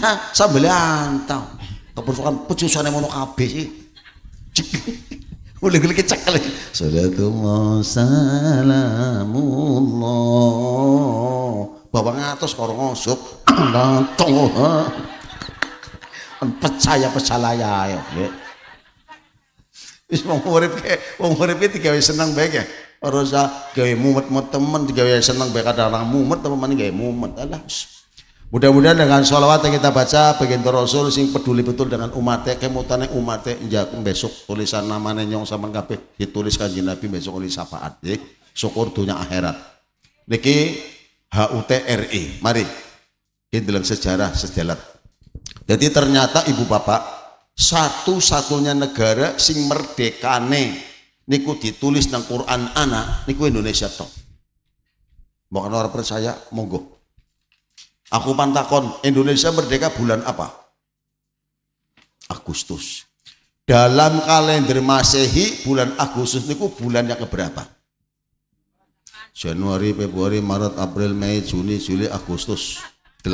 <laughs> sambelnya antau kepersukan pecusan yang mau kabeh sih boleh-boleh kecek kali. Salatullah salamullah. Bawa ngatos karo ngosok. Empat Percaya percaya ya, ya. Wis mau urip ke, mau urip itu digawe seneng baik ya. Orang usah gawe mumet-mumet temen digawe seneng ada orang mumet apa meneh gawe mumet. Alah, Mudah-mudahan dengan sholawat yang kita baca baginda Rasul sing peduli betul dengan umatnya kemutannya umatnya njakung besok tulisan namanya nyong sama kabeh ditulis kanjeng Nabi besok oleh syafaat ya. Syukur dunia akhirat. Niki HUTRI. E. Mari ini dalam sejarah sejalan. Jadi ternyata ibu bapak satu-satunya negara sing merdekane niku ditulis nang Quran anak niku Indonesia toh. mau orang percaya monggo Aku pantakon, Indonesia merdeka bulan apa? Agustus. Dalam kalender Masehi, bulan Agustus niku bulan yang keberapa? Januari, Februari, Maret, April, Mei, Juni, Juli, Agustus. 8.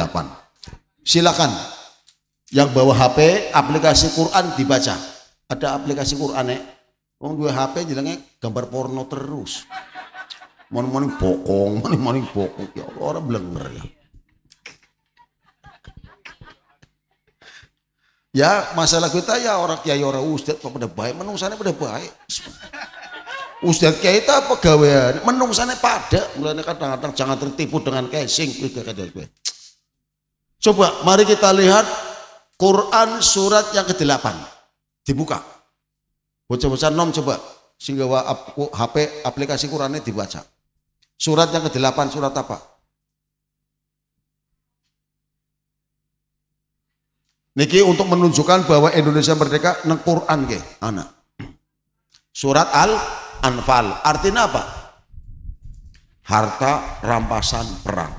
Silakan yang bawa HP aplikasi Quran dibaca. Ada aplikasi Quran nek. Wong duwe HP jenenge gambar porno terus. Mon-mon bokong, mon-mon bokong. Ya Allah, orang blenger ya. Ya masalah kita ya orang kiai orang ustad kok pada baik, menungsane pada baik. Ustad kiai itu apa gawean? Menungsane pada, mulanya kadang-kadang jangan tertipu dengan casing Coba mari kita lihat Quran surat yang ke-8. Dibuka. Bocah-bocah nom coba sehingga HP aplikasi Qurannya dibaca. Surat yang ke-8 surat apa? Niki untuk menunjukkan bahwa Indonesia merdeka neng Quran ke anak. Surat Al Anfal artinya apa? Harta rampasan perang.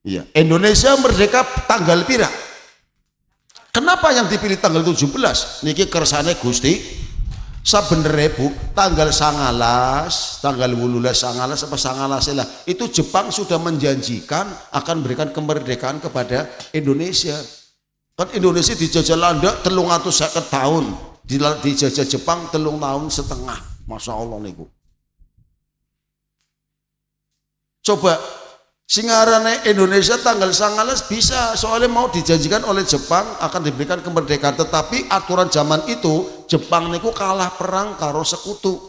Iya, Indonesia merdeka tanggal pira? Kenapa yang dipilih tanggal 17? Niki kersane Gusti sebenarnya bu tanggal sangalas tanggal wululas sangalas apa sangalas lah itu Jepang sudah menjanjikan akan berikan kemerdekaan kepada Indonesia Kan Indonesia dijajah Belanda telung atau seket tahun. Dijajah Jepang telung tahun setengah. Masya Allah niku. Coba Singarane Indonesia tanggal sangalas bisa soalnya mau dijanjikan oleh Jepang akan diberikan kemerdekaan tetapi aturan zaman itu Jepang niku kalah perang karo sekutu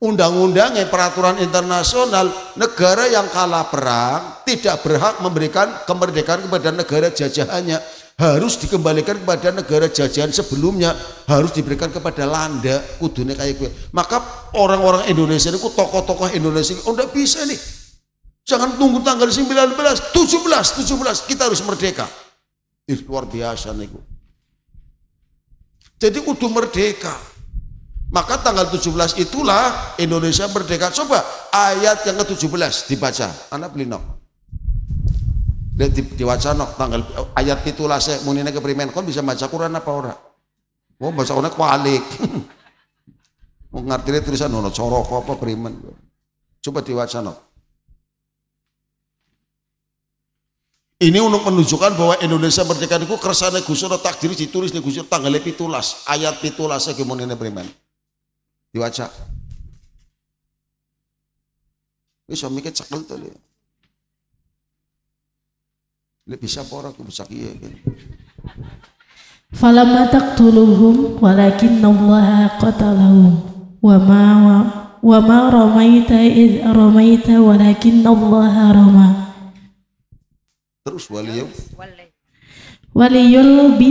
undang-undangnya peraturan internasional negara yang kalah perang tidak berhak memberikan kemerdekaan kepada negara jajahannya harus dikembalikan kepada negara jajahan sebelumnya harus diberikan kepada landa kudune kayak gue maka orang-orang Indonesia itu tokoh-tokoh Indonesia oh enggak bisa nih jangan tunggu tanggal 19 17 17 kita harus merdeka itu luar biasa nih gue jadi kudu merdeka maka tanggal 17 itulah Indonesia merdeka coba ayat yang ke-17 dibaca anak pelinok dan di, diwacanok tanggal ayat itulah saya munina ke primen kon bisa baca Quran apa ora oh baca Quran kualik <laughs> mau ngerti tulisan ono corok apa primen coba diwacanok ini untuk menunjukkan bahwa Indonesia merdeka itu kersane gusur takdir ditulis di gusur tanggal 17 ayat 17 saya munina primen diwaca Wis mikir cekel to lho. Lebih siapa orang ku bisa kieu Falamma taqtuluhum walakinna Allah qatalahum wa ma wa ma ramaita id ramaita walakinna Allah rama. Terus waliyum. Waliyul bi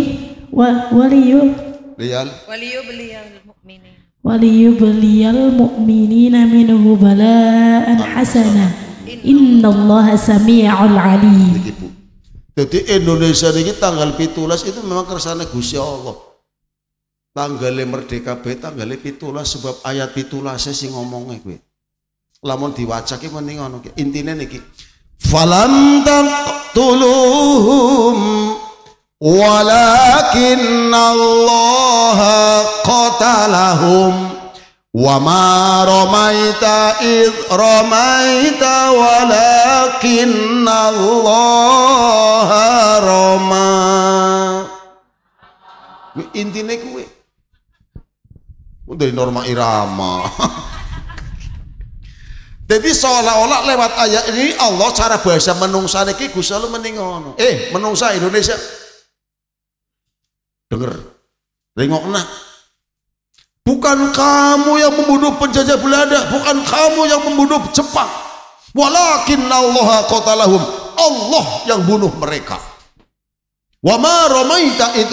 wa waliyul liyal. Waliyul liyal mukminin. وليبلي mukminin, منه بلاء حسنا Inna Allah سميع عليم jadi Indonesia ini tanggal pitulas itu memang kersane Gusti Allah. Tanggal merdeka be tanggal pitulas sebab ayat pitulasnya sih ngomongnya gue. Lamun diwacake mending ngono ki. Intine niki. Falam taqtuluhum walakin Allah qatalahum Wama romaita id romaita, ولكن Allah رمى intine kuwe dari norma irama <laughs> jadi seolah-olah lewat ayat ini Allah cara bahasa menungsa niki Gusti selalu meningono eh menungsa Indonesia denger tengok nak Bukan kamu yang membunuh penjajah Belanda, bukan kamu yang membunuh Jepang. Walakin Allah qatalahum. Allah yang bunuh mereka. Wama ma ramaita id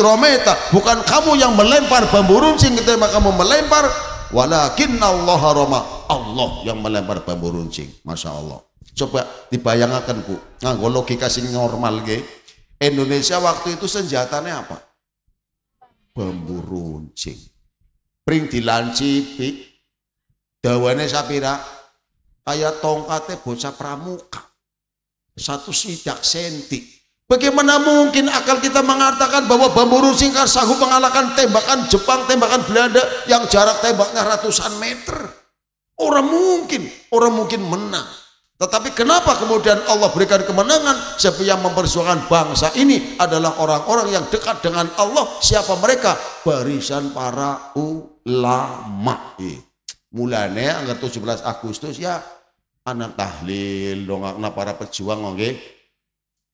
bukan kamu yang melempar bambu runcing ketika kamu melempar, walakin Allah rama. Allah yang melempar bambu runcing. Masya Allah. Coba dibayangkan ku, nganggo logika sing normal ge. Indonesia waktu itu senjatanya apa? Bambu runcing pring dilancipi dawane sapira kaya tongkatnya bocah pramuka satu sidak senti Bagaimana mungkin akal kita mengatakan bahwa bambu rusingkar sanggup mengalahkan tembakan Jepang, tembakan Belanda yang jarak tembaknya ratusan meter? Orang mungkin, orang mungkin menang. Tetapi kenapa kemudian Allah berikan kemenangan Sebab yang memperjuangkan bangsa ini adalah orang-orang yang dekat dengan Allah Siapa mereka? Barisan para ulama Mulanya angkat 17 Agustus ya Anak tahlil dongakna para pejuang oke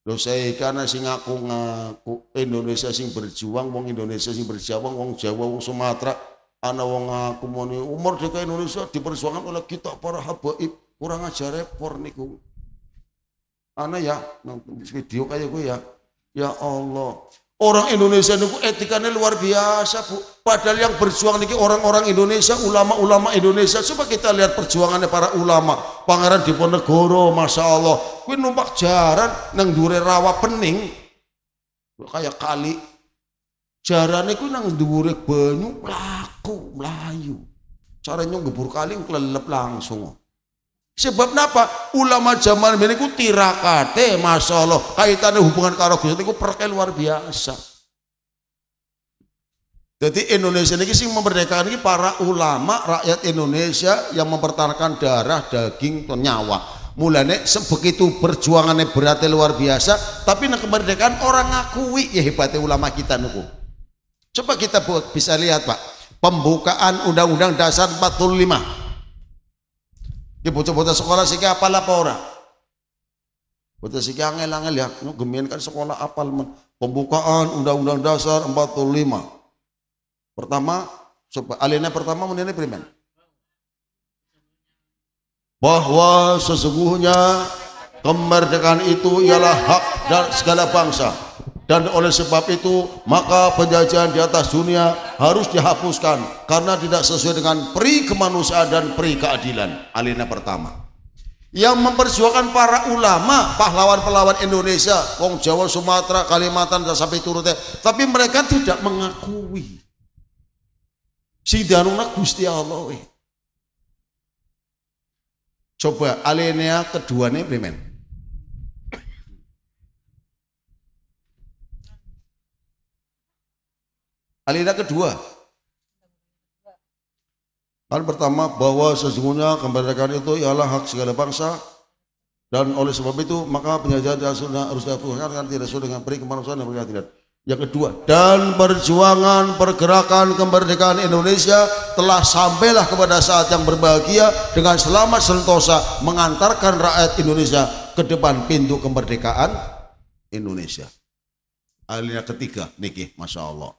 Lo saya karena sing ngaku ngaku Indonesia sing berjuang Wong Indonesia sing berjuang Wong Jawa Wong Sumatera Anak wong ngaku umur dekat Indonesia diperjuangkan oleh kita para habaib kurang ajar repor niku aneh ya video kayak gue gitu ya ya Allah Orang Indonesia niku etikanya luar biasa, Bu. Padahal yang berjuang niki orang-orang Indonesia, ulama-ulama Indonesia. Coba kita lihat perjuangannya para ulama. Pangeran Diponegoro, Masya Allah. Kuwi numpak jaran nang dure rawa pening. Kayak kali. Jarane kuwi nang dure banyu laku, melayu. Caranya gebur kali kelelep langsung. Sebab napa? Ulama zaman ini ku tirakate, masya Kaitannya hubungan karo Gusti ku perkel luar biasa. Jadi Indonesia ini sih memerdekakan ini para ulama rakyat Indonesia yang mempertahankan darah, daging, dan nyawa. Mulanya sebegitu perjuangannya beratnya luar biasa, tapi nak kemerdekaan orang ngakui ya hebatnya ulama kita nuku. Coba kita buat, bisa lihat Pak, pembukaan Undang-Undang Dasar 45 Ya bocah-bocah sekolah sih apal apa ora? Bocah sih angel-angel ya, gemian kan sekolah apal men. Pembukaan Undang-Undang Dasar 45. Pertama, alinnya pertama menilai primen. Bahwa sesungguhnya kemerdekaan itu ialah hak dan segala bangsa dan oleh sebab itu maka penjajahan di atas dunia harus dihapuskan karena tidak sesuai dengan peri kemanusiaan dan peri keadilan alina pertama yang memperjuangkan para ulama pahlawan-pahlawan Indonesia Wong Jawa Sumatera Kalimantan dan sampai turutnya tapi mereka tidak mengakui Sidanuna Gusti Allah coba alinea kedua nih primen Alina kedua. Hal kan pertama bahwa sesungguhnya kemerdekaan itu ialah hak segala bangsa dan oleh sebab itu maka penjajahan sudah harus dilakukan karena tidak sesuai dengan peri kemanusiaan yang tidak. Yang kedua, dan perjuangan pergerakan kemerdekaan Indonesia telah sampailah kepada saat yang berbahagia dengan selamat sentosa mengantarkan rakyat Indonesia ke depan pintu kemerdekaan Indonesia. Alinea ketiga, Niki, Masya Allah.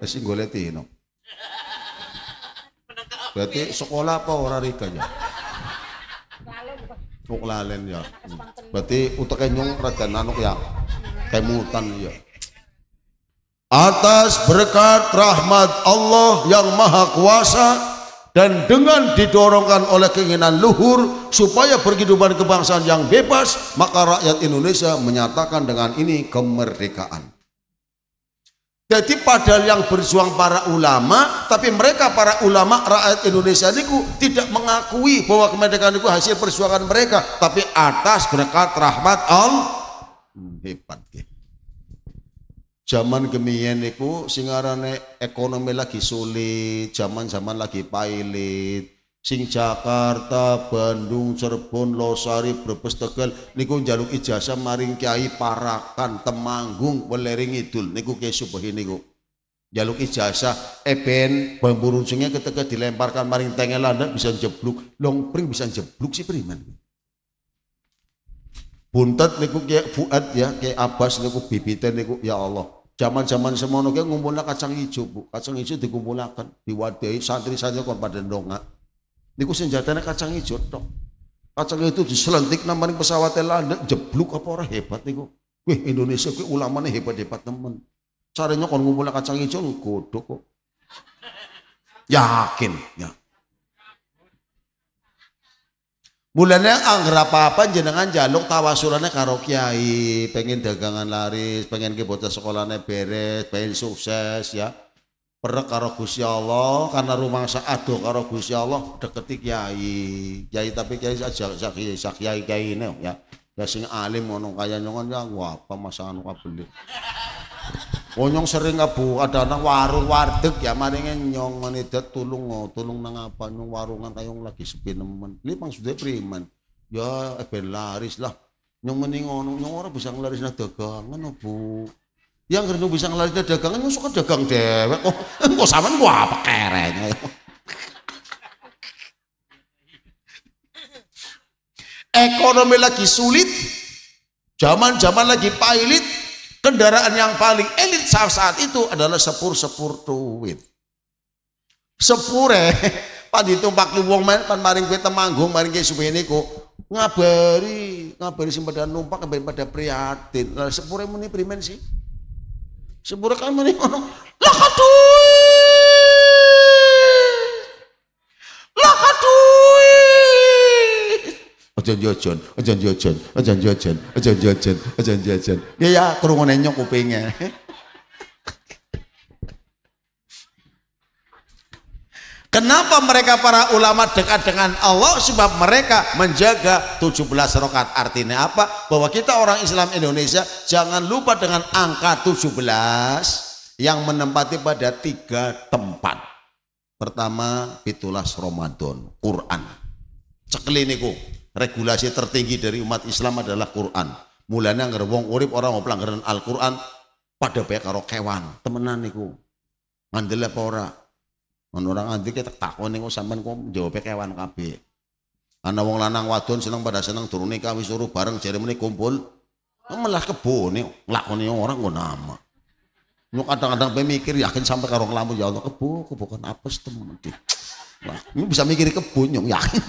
Kasi go Latino. Berarti ya? sekolah apa ora rika ya? lalen ya. Berarti utak nyong radan nanuk ya. Kemutan ya. Atas berkat rahmat Allah yang maha kuasa dan dengan didorongkan oleh keinginan luhur supaya berkehidupan kebangsaan yang bebas maka rakyat Indonesia menyatakan dengan ini kemerdekaan. Jadi padahal yang berjuang para ulama, tapi mereka para ulama rakyat Indonesia ini ku, tidak mengakui bahwa kemerdekaan itu hasil perjuangan mereka, tapi atas berkat rahmat Allah. Hmm, hebat ya. Zaman kemien itu singarane ekonomi lagi sulit, zaman-zaman lagi pailit, sing Jakarta, Bandung, Cirebon, Losari, Brebes, Tegal niku njaluk ijazah maring Kiai Parakan Temanggung Welering Idul niku Kiai niku. Njaluk ijazah eben pemburu sing ketika dilemparkan maring tengel ndak bisa jebluk, long pring bisa jebluk si priman. Buntet niku kayak Fuad ya, Kiai Abbas niku bibite niku ya Allah. Zaman-zaman semono ki ngumpulna kacang hijau, Bu. Kacang hijau dikumpulakan, diwadahi santri-santri kon pada dongak niku senjatanya kacang hijau tok. Kacang itu diselentik namanya pesawatnya landek jebluk apa orang hebat niku. Wih Indonesia wih nih hebat-hebat temen. Caranya kon ngumpulin kacang hijau godok kok. Yakin ya. Mulanya anggar apa-apa jenengan jaluk tawasulannya karo kiai, pengen dagangan laris, pengen ke sekolahnya beres, pengen sukses ya perek karo Gusti Allah karena rumah ado karo Gusti Allah deketi kiai kiai tapi kiai saja kiai kiai kiai ini ya ya sing alim ngono kaya nyongon ya apa masakan beli Wonyong oh, sering kabu ada anak warung warteg ya maringin nyong ngene tulung oh, tulung nang apa nyong warungan kayong lagi sepi nemen. Ini sudah priman. Ya eh, ben laris lah. Nyong mending nyong ora bisa nglaris nang dagangan Bu yang ngerti bisa ngelarin dagangan yang suka dagang dewek oh, <laughs> kok kok sama gua apa kerennya? <laughs> ekonomi lagi sulit zaman-zaman lagi pailit kendaraan yang paling elit saat saat itu adalah sepur-sepur duit sepure pan pakai uang main pan maring kue temanggung maring kue ini kok ngabari ngabari sih pada numpak ngabari pada prihatin lalu sepure muni primen sih seburak amane ono lakatui lakatui aja jajan aja jajan aja jajan aja jajan aja jajan ya ya kerungu nenyok kupingnya Kenapa mereka para ulama dekat dengan Allah? Sebab mereka menjaga 17 rokat. Artinya apa? Bahwa kita orang Islam Indonesia jangan lupa dengan angka 17 yang menempati pada tiga tempat. Pertama, pitulas Ramadan, Quran. Cekli regulasi tertinggi dari umat Islam adalah Quran. Mulanya ngerwong wong urip orang mau pelanggaran Al-Quran pada baik karo kewan, temenan niku. ngandelnya apa menurang orang kita takon niku sampean kok jawabnya kewan kabeh. Ana wong lanang wadon seneng pada seneng turune kawis suruh bareng seremoni kumpul. Malah kebone nglakoni orang nggo nama. nyuk kadang-kadang pemikir yakin sampai karo ngelamun ya Allah kebo kebo kan apes temen iki. Wah, ini bisa mikir kebo nyuk yakin. <laughs>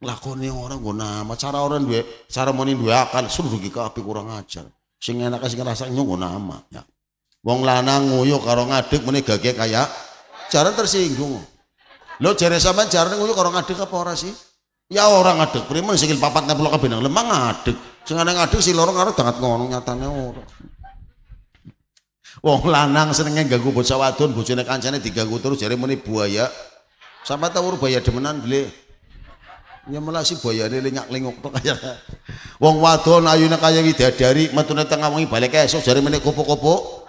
Nglakoni orang gue nama cara orang cara moni duwe akal suruh iki api kurang ajar. Sing enak sing ngrasa nyuk gue nama ya. Wong lanang nguyuh karo ngadeg meneh gage kayak jaran tersinggung. Lo jare sampean jaran nguyu karo ngadeg apa orang sih? Ya orang ngadeg, primen sikil papat nang pulau kabinang lemah ngadeg. Sing ana ngadeg si lorong karo banget ngono nyatane ora. Wong lanang senenge ganggu bocah wadon, bojone kancane diganggu terus jare muni buaya. Sama tau buaya demenan beli. Ya malah si buaya ini lenyak lengok tuh kaya. Wong wadon ayunya kaya widadari, matunya tengah wangi balik esok jari menek kopo-kopo.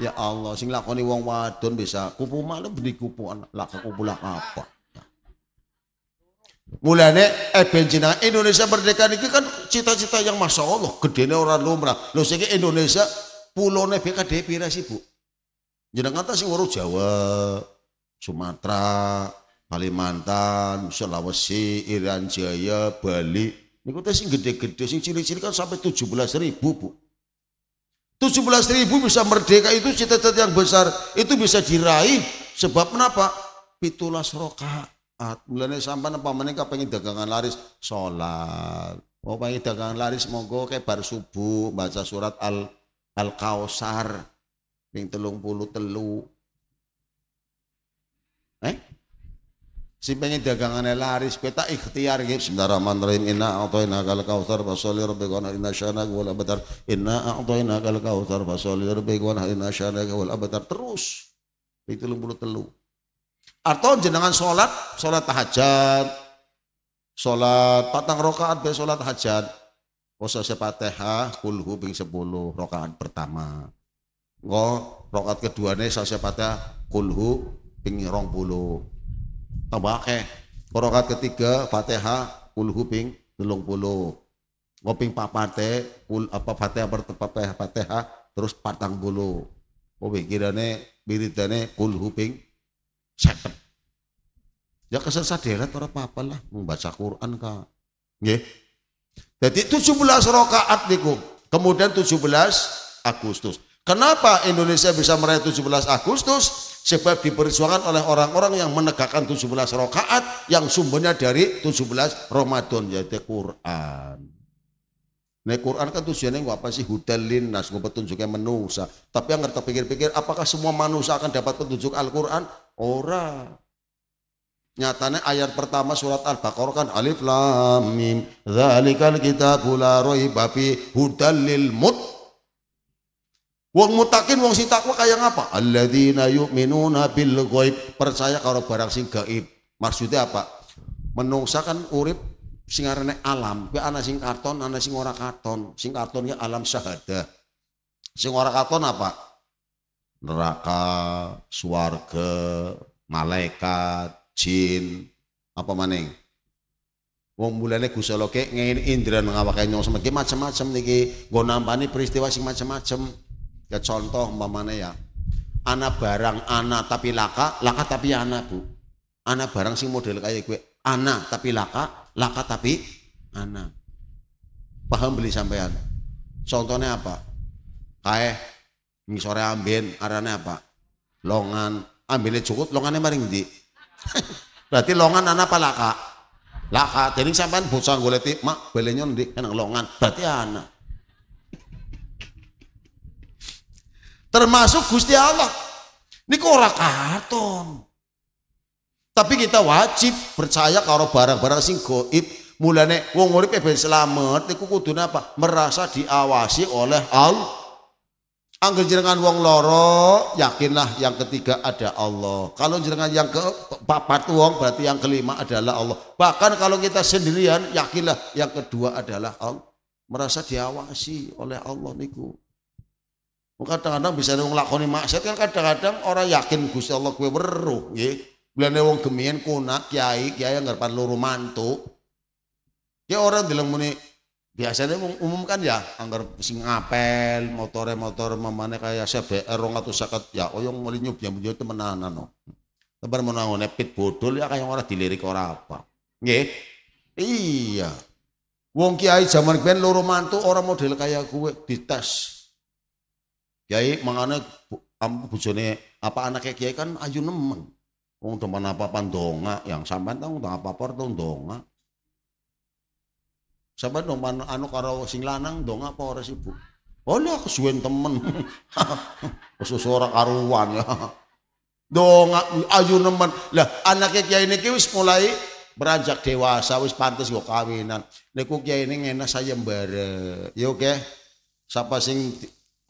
Ya Allah, sing lakoni wong wadon bisa kupu malu beri kupu lah kupu lak apa. Ya. Mulane eh bencina Indonesia merdeka ini kan cita-cita yang masya Allah gede nih orang lumrah. Lo sing Indonesia nih BKD pira sih Bu? Jenengan sih waru Jawa, Sumatera, Kalimantan, Sulawesi, Iran Jaya, Bali. Ini teh sih gede-gede, sih cilik-cilik kan sampai tujuh belas ribu, Bu. 17 ribu bisa merdeka itu cita-cita yang besar. Itu bisa diraih. Sebab kenapa? Pitulas rokaat. Mulanya sampai apa mereka pengen dagangan laris. Sholat. Mau oh, pengen dagangan laris monggo kebar subuh. Baca surat al al kausar. Ping telung puluh telu. Eh? si pengen dagangannya laris kita ikhtiar gitu mandarin inna a'tayna kal kautsar tar rabbika wa inna syana wal abtar inna a'tayna kal kautsar tar rabbika wa inna syana wal abtar terus itu lumpur telu atau jenengan sholat sholat tahajat, sholat patang rokaat be sholat hajat poso sepateha kulhu ping sepuluh rokaat pertama Ngo rokaat kedua nih saya kulhu ping rong puluh tabake rokat ketiga Fatihah puluh huping, telung puluh ngoping papate pul apa Fatihah bertepat Fatihah terus patang bulu oh kirane biridane puluh huping, seket ya kesesat deret orang apa-apa lah membaca Quran kak nggih jadi tujuh 17 rokaat niku kemudian tujuh belas Agustus kenapa Indonesia bisa meraih 17 Agustus sebab diperjuangkan oleh orang-orang yang menegakkan 17 rakaat yang sumbernya dari 17 Ramadan yaitu Quran. Nah Quran kan tujuannya apa sih? Hudalin nas, petunjuknya manusia. Tapi yang ngerti pikir-pikir, apakah semua manusia akan dapat petunjuk Al-Quran? Ora. Nyatanya ayat pertama surat Al-Baqarah kan Alif Lam Mim. Zalikal kita la babi hudalil mut Wong mutakin wong sing takwa kaya ngapa? Alladzina yu'minuna bil ghaib, percaya karo barang sing gaib. Maksudnya apa? Menungsa kan urip sing arane alam, kuwi ana sing karton, ana sing ora karton. Sing karton ya alam syahada. Sing ora karton apa? Neraka, swarga, malaikat, jin, apa maning? Wong mulane Gusti ke ngene indra nang awake nyong macem macam-macam niki nggo nampani peristiwa sing macam-macam ya contoh mamane ya anak barang anak tapi laka laka tapi anak bu anak barang sih model kayak gue anak tapi laka laka tapi anak paham beli sampean contohnya apa kae sore ambil arane apa longan ambilnya cukup longannya maring di, <laughs> berarti longan anak apa laka laka jadi sampean gue letih mak belenyon nanti enak longan berarti anak Termasuk Gusti Allah. Ini kok orang karton. Tapi kita wajib percaya kalau barang-barang sing goib mulane wong urip ben slamet niku kudune apa? Merasa diawasi oleh Allah. Angger jenengan wong loro, yakinlah yang ketiga ada Allah. Kalau jenengan yang ke papat wong berarti yang kelima adalah Allah. Bahkan kalau kita sendirian, yakinlah yang kedua adalah Allah. Merasa diawasi oleh Allah niku. Kadang-kadang bisa lakoni maksiat kan kadang-kadang orang yakin Gusti Allah kue weruh nggih. Bilane wong gemien kunak kiai, kiai nggak loro mantu. Ya orang bilang muni biasanya umum kan ya anggar sing ngapel, motore motor mamane kaya CBR sakat, ya oyong muli nyub ya temenan temenanan no. Tebar menangone pit bodol ya kaya orang dilirik orang apa. Nggih. Iya. Wong kiai zaman ben loro mantu orang model kaya kue dites Kiai mangane ampu bojone apa anaknya Kiai kan ayu nemen. Wong teman apa pandonga yang sampean tahu tak apa por tau donga. Sampean teman anu karo sing lanang donga apa ora sih Bu? Oleh kusuen temen, temen. <laughs> ora karuan ya. Donga ayu nemen. Lah anaknya Kiai niki wis mulai beranjak dewasa wis pantes go kawinan niku kiai ini ngena saya mbare ya oke okay? siapa sing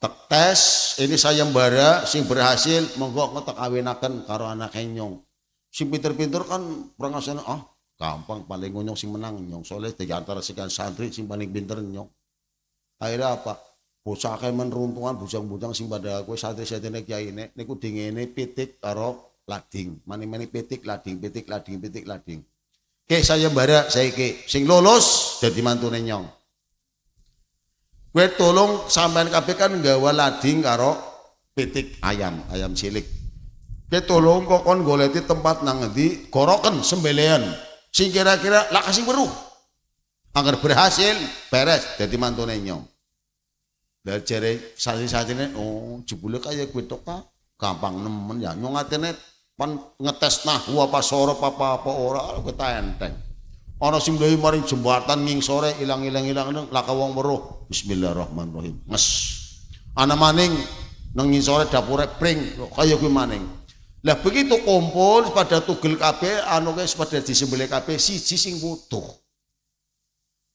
tek tes ini mbara sing berhasil monggo ngetek awinaken karo anak e nyong sing pinter-pinter kan perangasan ah gampang paling ngonyong sing menang nyong soalnya di antara sekian santri sing paling pinter nyong akhirnya apa bocah akeh menruntungan bujang-bujang sing pada aku santri-santrine kiai ini niku ini pitik karo lading mani-mani pitik lading pitik lading pitik lading Oke, mbara saya ke sing lolos jadi mantune nyong Gue tolong sampean kabeh kan nggawa lading karo pitik ayam, ayam cilik. Gue tolong kok kon goleti tempat nang di goroken sembelian. Sing kira-kira lah kasih beru agar berhasil beres jadi mantu nyong. Dari jare santri-santrine oh jebule kaya kue toka gampang nemen ya nyong atene pan ngetes nah apa sorop apa apa ora kita enteng Ana sing mlebu maring jembatan ming sore ilang-ilang-ilang laka wong weruh. Bismillahirrahmanirrahim. Nges. Ana maning nang nging sore dapure pring kaya kuwi maning. Lah begitu kumpul pada tugel kabeh anu guys pada disembelih kabeh siji sing wutuh.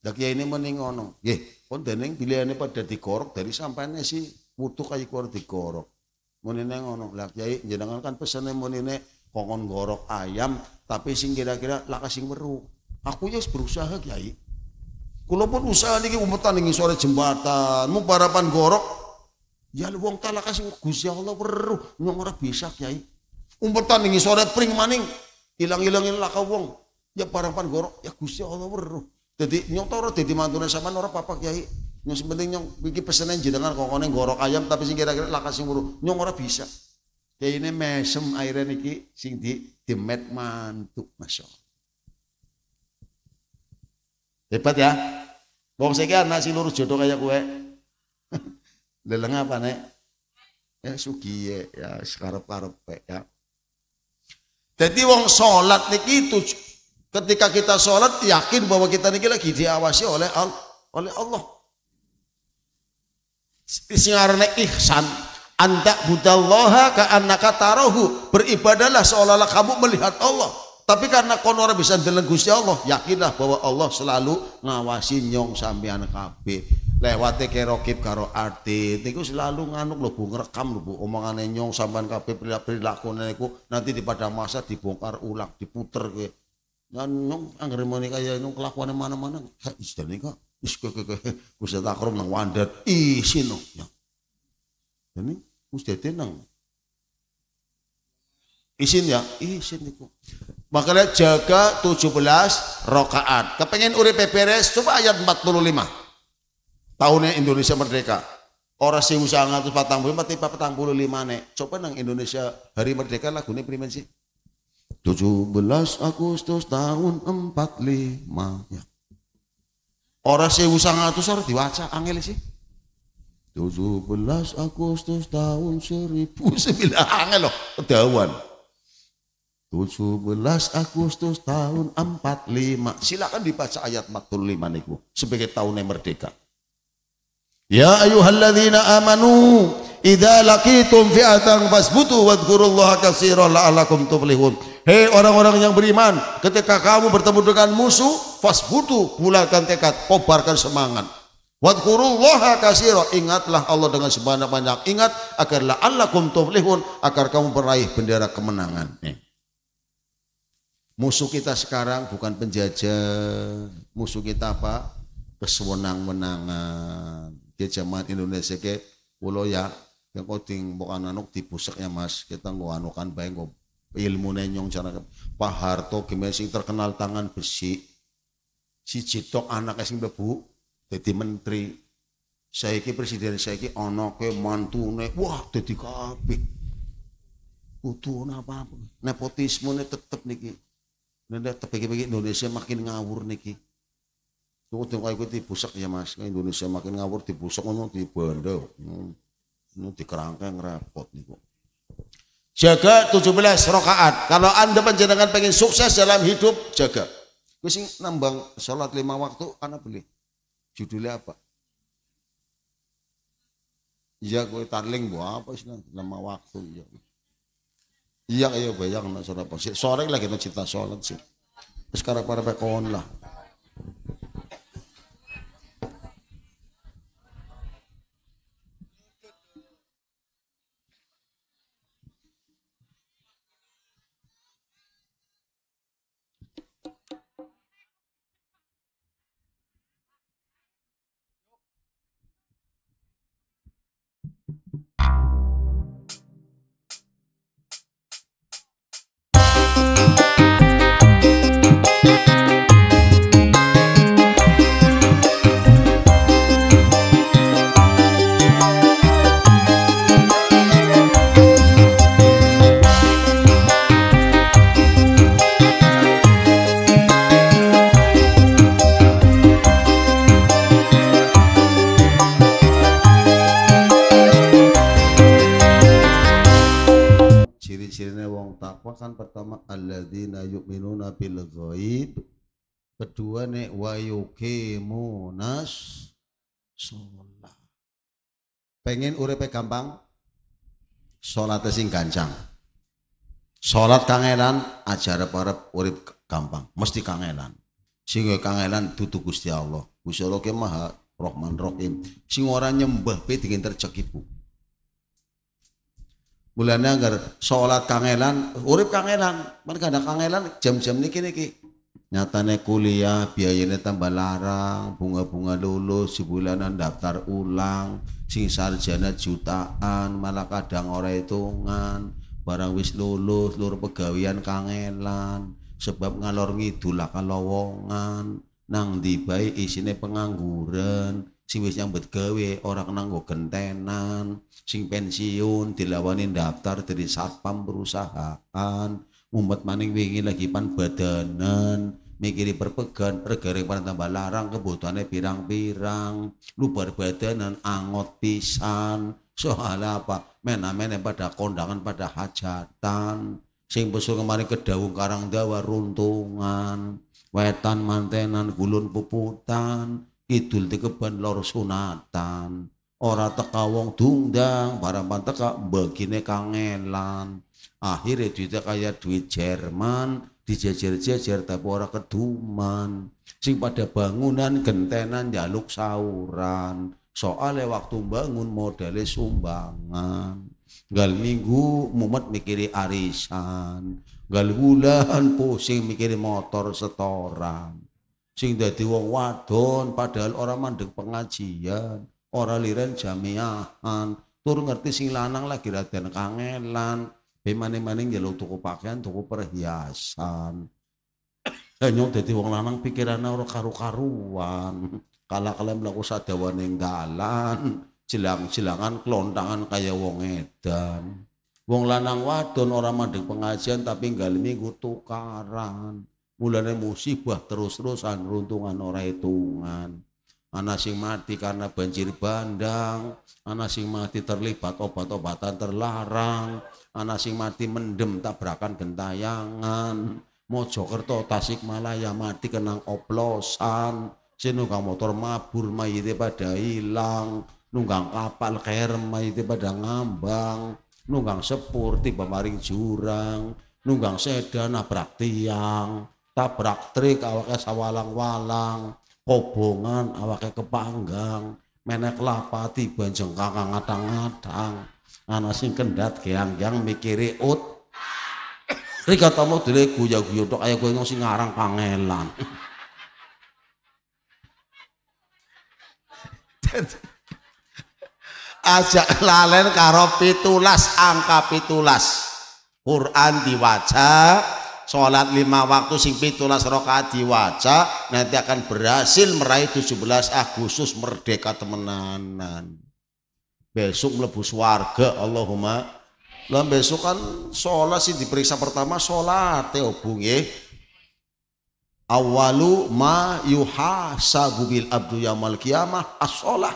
Lah kiai ini mending ngono. Nggih, kon dening pilihane pada digorok dari sampane si butuh kaya kuwi digorok. Munine ngono. Lah kiai jenengan kan pesene munine kokon gorok ayam tapi sing kira-kira laka sing weruh. Aku ya berusaha kiai. Kulo pun usaha niki umetan niki sore jembatan, mau barapan gorok. Ya wong kalah kasih Gusti Allah weruh nyong ora bisa kiai. Umetan niki sore pring maning hilang ilangin laka wong. Ya barapan gorok ya Gusti Allah weruh. Jadi nyong toro jadi mantune sampean ora papa kiai. Nyong sepenting nyong iki pesenen jenengan kokone gorok ayam tapi sing kira-kira laka sing weruh nyong ora bisa. Ya ini mesem airnya niki sing di demet mantuk masyaallah. Hebat ya. Wong saya anak si lurus jodoh kayak kue. <laughs> Leleng apa nek? Ya sugi ya, ya sekarep-karep ya. Jadi wong sholat nih itu ketika kita sholat yakin bahwa kita niki lagi diawasi oleh al oleh Allah. Singarane ihsan, anta budallaha ka annaka tarahu. Beribadahlah seolah-olah kamu melihat Allah. Tapi karena konora bisa deleng Gusti Allah, yakinlah bahwa Allah selalu ngawasi nyong sampean kabeh. Lewate kerokip karo arti, niku selalu nganuk lho Bu ngerekam lho Bu omongane nyong sampean kabeh prilakune niku nanti di pada masa dibongkar ulang, diputer ke. Dan nyong anggere muni kaya nyong kelakuane mana-mana, ha istri niku wis Gusti takrum nang wander. Isin no. Ya. Dene Gusti tenang. Isin ya? Isin itu Makanya jaga 17 rokaat. Kepengen urip beres, coba ayat 45. Tahunnya Indonesia merdeka. Orang sih usaha ngatus patang puluh, tiba patang puluh lima nek. Coba nang Indonesia hari merdeka lagunya primen sih. 17 Agustus tahun 45 ya. Orang sih usaha ngatus harus diwaca angel sih. 17 Agustus tahun 1000 sembilan angel loh, kedawan. 17 Agustus tahun 45. Silakan dibaca ayat 45 niku sebagai yang merdeka. Ya ayyuhalladzina amanu idza laqitum fi'atan fasbutu wadhkurullaha katsiran la'allakum tuflihun. Hei orang-orang yang beriman, ketika kamu bertemu dengan musuh, fasbutu, bulatkan tekad, kobarkan semangat. Wadhkurullaha katsiran, ingatlah Allah dengan sebanyak-banyak. Ingat agar la'allakum tuflihun, agar kamu meraih bendera kemenangan. Nih. Musuh kita sekarang bukan penjajah, musuh kita apa? kesewenang menangan Dia zaman Indonesia ke pulau ya, yang kau ting bukan di pusatnya mas, kita nggak anukan baik ilmu nenyong cara Pak Harto gimana sih terkenal tangan besi, si Citok anak sing bebu, jadi menteri, saya ki presiden saya ki ke mantune, wah jadi kapi, Kutu apa apa, nepotisme tetep niki Nanda tepegi bagi Indonesia makin ngawur niki. Tuh tuh kayak gue busak ya mas, Indonesia makin ngawur dibusak ngono di bandel, ngono di hmm. kerangkeng repot niku. Jaga 17 rakaat. Kalau anda menjadikan pengen sukses dalam hidup, jaga. Gue sih nambang sholat lima waktu, anak beli. Judulnya apa? Ya gue tarling buat apa sih lima waktu ya. Iya iya bayang nak sore apa Sore lagi nak cerita sholat sih. Sekarang para pekon lah. kepengin uripe gampang sholat sing gancang sholat kangelan ajar para urip gampang mesti kangelan sing kangelan dudu Gusti Allah Gusti Allah ki Maha Rohman Rohim, sing orang nyembah pe dingin terjeki Bu mulanya agar sholat kangelan urip kangelan mereka ada kangelan jam-jam niki niki nyatane kuliah biayanya tambah larang bunga-bunga lulus sebulanan daftar ulang sing sarjana jutaan malah kadang orang hitungan barang wis lulus lur pegawian kangelan sebab ngalor ngidul kalowongan nang dibai isine pengangguran sing wis nyambut gawe orang nanggo gentenan sing pensiun dilawani daftar dari satpam perusahaan mumet maning wingi lagi pan badanan mikiri perpegan regering pada tambah larang kebutuhannya pirang-pirang lu dan angot pisan soal apa mena-mena pada kondangan pada hajatan sing besok kemarin ke daung karang dawa runtungan wetan mantenan gulun puputan idul dikeban lor sunatan ora teka wong dungdang para panteka begini kangelan akhirnya duitnya kayak duit Jerman dijejer-jejer tapi ora keduman sing pada bangunan gentenan jaluk sauran soale waktu bangun modele sumbangan gal minggu mumet mikiri arisan gal bulan pusing mikiri motor setoran sing dadi wong wadon padahal orang mandeg pengajian orang liren jamiahan tur ngerti sing lanang lagi raden kangelan Kay maning-maning jaluk tuku pakaian, tuku perhiasan. <coughs> nyong jadi wong lanang pikirannya ora karu-karuan. Kala-kala mlaku sadawaning galan, silang-silangan kelontangan kayak wong edan. Wong lanang wadon orang mandek pengajian tapi ini minggu tukaran. Mulane musibah terus-terusan runtungan orang hitungan. Anak sing mati karena banjir bandang, anak sing mati terlibat obat-obatan terlarang, ana sing mati mendem tabrakan gentayangan Mojokerto Malaya mati kenang oplosan sing nunggang motor mabur mayite pada hilang nunggang kapal ker mayite pada ngambang nunggang sepur tiba maring jurang nunggang sedan nabrak tiang tabrak trik awake sawalang-walang kobongan awake kepanggang menek lapati banjeng kakang ngadang-ngadang ana sing kendhat geang-geang mikiri ut Rika tamu dile guya-guyu tok ayo kowe sing ngarang pangelan. <laughs> Ajak lalen karo pitulas angka pitulas. Quran diwaca, sholat lima waktu sing pitulas rokaat diwaca, nanti akan berhasil meraih 17 Agustus merdeka temenanan besok melebus warga, Allahumma lah besok kan sholat sih diperiksa pertama sholat ya obung ya awalu ma yuhasa gubil abdu yamal kiamah as sholat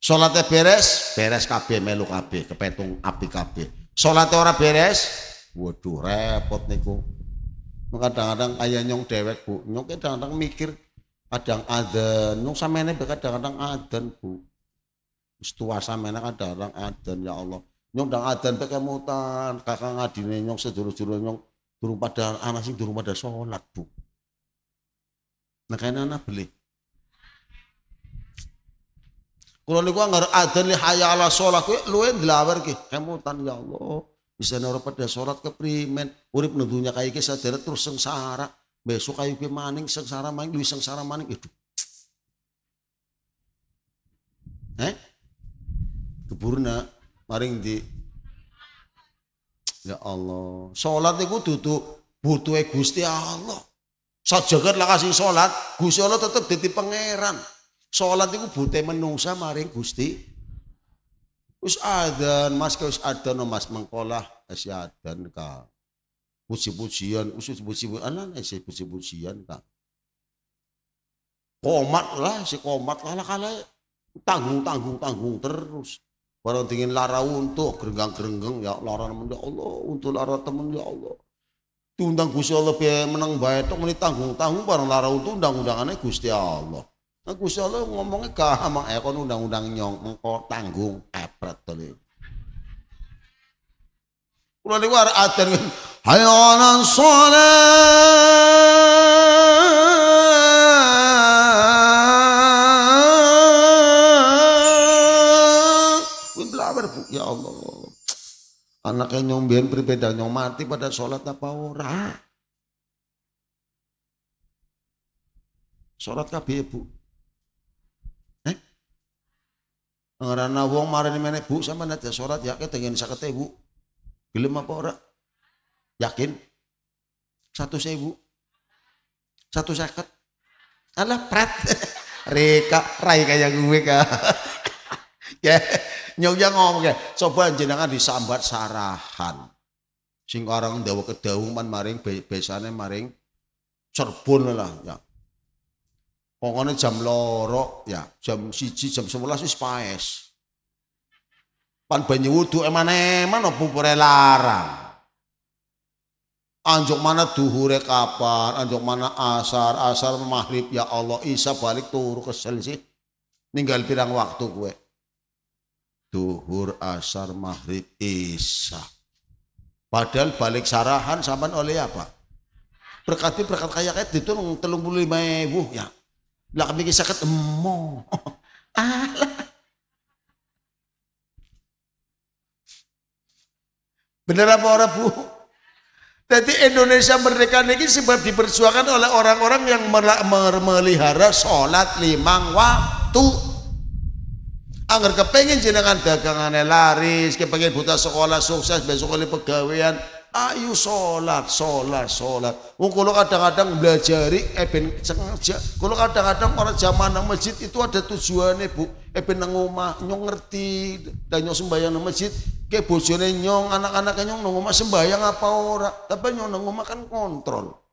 sholatnya beres beres kabeh melu kabeh kepetung api kabeh sholatnya ora beres waduh repot niku kadang-kadang ayah nyong dewek bu nyong kadang-kadang mikir kadang adan nyong sama ini kadang-kadang adan bu setua enak kan ada orang adan ya Allah nyong dang adan pakai mutan kakak ngadine nyong sedulur-dulur nyong durung pada anak sing durung pada sholat bu nah kayaknya anak beli kalau niku anggar adan li hayala sholat kuwi luwe ndlawer ki kemutan ya Allah bisa nora pada sholat ke Primen urip nentunya kayak iki sadar terus sengsara besok kayu kuwi maning sengsara maning lu sengsara maning itu ya, eh Keburna maring di Ya Allah, sholat itu tutup butuh Gusti Allah. Sajagat lah kasih sholat, Gusti Allah tetep dadi pangeran. sholat itu bute menungsa maring Gusti. Us adan Mas adan no Mas mengkolah es adan ka. Puji-pujian, usus puji-pujian, anak es puji-pujian ka. Komat lah, si komat lah lah kala tanggung tanggung tanggung terus. Barang tingin lara untuk gerenggang-gerenggang ya lara nemen ya Allah, untuk lara temen ya Allah. Diundang Gusti Allah biaya menang baik tok menitanggung tanggung-tanggung barang lara untuk undang-undangannya Gusti Allah. Nah Gusti Allah ngomongnya gak sama ekon eh, undang-undang nyong engko tanggung epret tadi le. Kula niku arep adan hayo ala sholat Anaknya nyombian berbeda nyong mati pada sholat apa ora. Sholat kabeh bu. Eh? Ngarana wong marani mene bu sama nanti sholat ya kita ingin sakit bu. Gelem apa ora? Yakin? Satu sewu. Satu sakit. Alah prat. <laughs> Reka, rai kayak gue kak. <laughs> ya nyong ngomong ya, coba jenengan disambat sarahan. Sing orang dawa kedaung man maring besane maring cerbon lah ya. Pokoknya jam lorok, ya, jam siji, jam sebelas sih paes. Pan banyu wudu eman-eman opo pure larang. Anjuk mana duhure kapan, anjuk mana asar, asar maghrib ya Allah, Isa balik turu kesel sih. Ninggal pirang waktu gue duhur asar maghrib isya padahal balik sarahan sampean oleh apa berkati berkat kaya kaya diturung telung puluh lima ribu ya lah kami sakit emo <laughs> alah bener apa orang bu jadi Indonesia merdeka ini sebab diperjuangkan oleh orang-orang yang melihara sholat limang waktu Angger kepengen jenengan dagangannya laris, kepengen buta sekolah sukses, besok oleh pegawaian, ayo sholat, sholat, sholat. Wong kalau kadang-kadang belajar, eben sengaja. Kalau kadang-kadang orang zaman nang masjid itu ada tujuannya bu, eben nang omah nyong ngerti dan nyong sembahyang nang masjid. Kayak bojone nyong, anak-anaknya nyong nang omah sembahyang apa ora? Tapi nyong nang omah kan kontrol.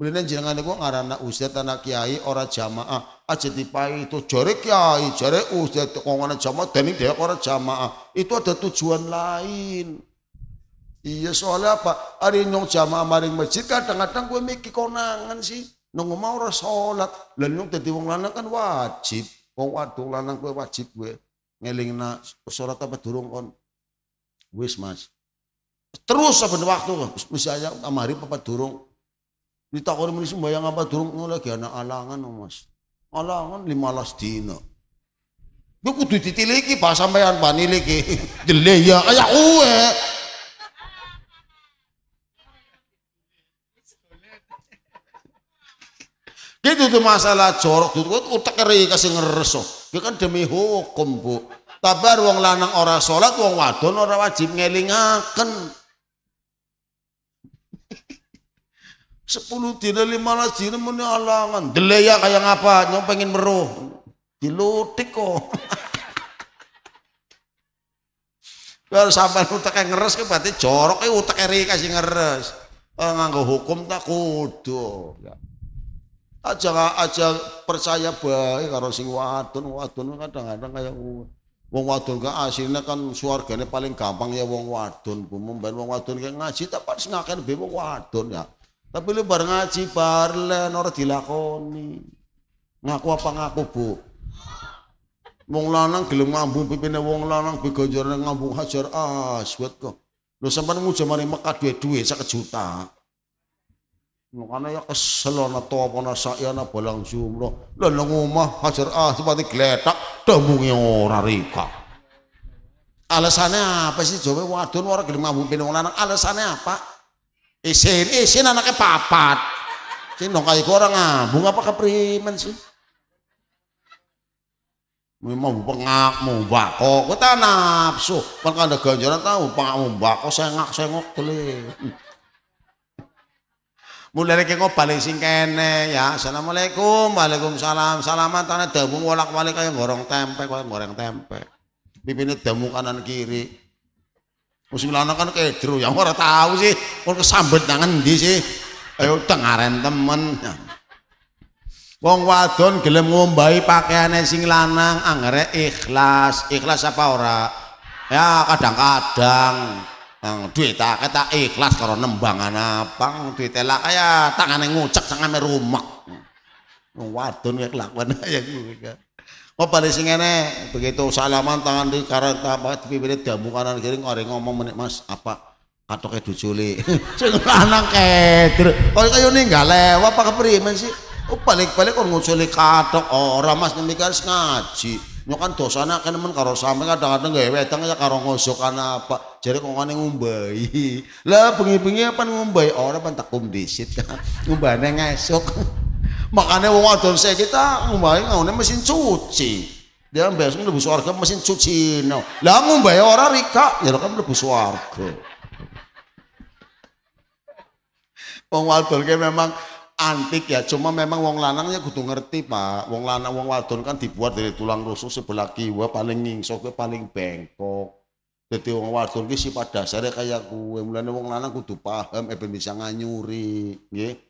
Mulane jenengan niku ngaranna ustaz anak kiai ora jamaah. Aja itu jare kiai, jare ustaz kok ngono jamaah dening dhewek ora jamaah. Itu ada tujuan lain. Iya soalnya apa? Hari nyong jamaah maring masjid kadang-kadang gue mikir konangan sih. Nunggu mau ora salat. Lah nyong dadi wong lanang kan wajib. Wong wadon lanang gue wajib gue ngelingna salat apa durung kon. Wis Mas. Terus saben waktu wis saya amari papa durung Ditakoni muni sembayang apa durung ngono lagi anak alangan Mas. Alangan 15 dina. Yo kudu ditiliki pas sampean pak niliki <laughs> jelek ya kayak kowe. gitu tuh masalah jorok tuh kok utak kasih ngereso. Ya kan demi hukum bu. tabar wong lanang ora sholat, wong wadon ora wajib ngelingaken. Sepuluh dina lima ratus dina muni alangan. Deleya kayak ngapa? nyong pengen meruh. Dilutik kok. <laughs> Kalau sampai utak yang ngeres ke berarti jorok eh utak eri kasih ngeres. Kalau nganggo hukum tak kudu. Ya. Aja aja percaya baik kalau si wadon wadon kadang-kadang kayak Wong wadon gak asinnya kan suarganya paling gampang ya wong wadon. Mumben wong wadon kayak ngaji tak pas ngaken be wong wadon ya. Tapi lu bar ngaji barlen ora dilakoni. Ngaku apa ngaku, Bu? Wong lanang gelem ngambung pipine wong lanang begonjorne ngambung hajar aswat kok. Lu sampean muja mari Mekah duwe-duwe sak juta. Makanya ya kesel ana to apa ana sak ana bolang jumroh. Lah nang omah hajar ah sepati gletak dambunge ora rika. Alasannya apa sih? Jawa wadon ora gelem ngambung pipine wong lanang. Alasannya apa? Isin, isin anaknya papat. Sing dong kayak orang bunga apa kepriman sih? memang pengak, mau bako, kita nafsu. Kan ada ganjaran tahu, pengak mau bako, sengak, sengok, tulis. Mulai lagi ngopali balik sing ya. Assalamualaikum, waalaikumsalam, salamat, tanah debu walak walik kayak gorong tempe, kayak goreng tempe. Pipinya debu kanan kiri, Musim lanang kan kedro, yang ora tahu sih. Kon kesambet tangan di sih? Ayo tengaren temen. Wong wadon gelem ngombahi pakaiane sing lanang anggere ikhlas. Ikhlas apa ora? Ya kadang-kadang Nang duit tak tak ikhlas karo nembangan apa duit elak ya tangane ngucek tangane rumek. Wong wadon kaya kelakuan <laughs> ya kuwi. Oh pada sing ngene begitu salaman tangan di karet apa pipirit damu kanan kiri orang ngomong menik Mas apa kayak duculi <laughs> sing lanang kedre. Kaya ini ninggal lewat apa keprimen sih? Oh balik-balik kon ngusuli katok orang Mas demikian ngaji. nyokan kan dosane kan nemen karo sampean kadang-kadang gawe wedang ya karo ngosokan apa. Jare kongkone ngumbahi. Lah bengi-bengi apa ngumbahi orang pan takum disit. Ngumbane ngesuk makanya wong wadon saya kita ngumbai ngomongnya mesin cuci dia besok lebih warga mesin cuci no lah ngumbai orang rika ya kan lebih warga wong wadon kayak memang antik ya cuma memang wong lanangnya kudu ngerti pak wong lanang wong wadon kan dibuat dari tulang rusuk sebelah kiwa paling ngingsok paling bengkok jadi wong wadon ki sifat dasarnya kayak gue mulane wong lanang kudu paham eh bisa nganyuri nggih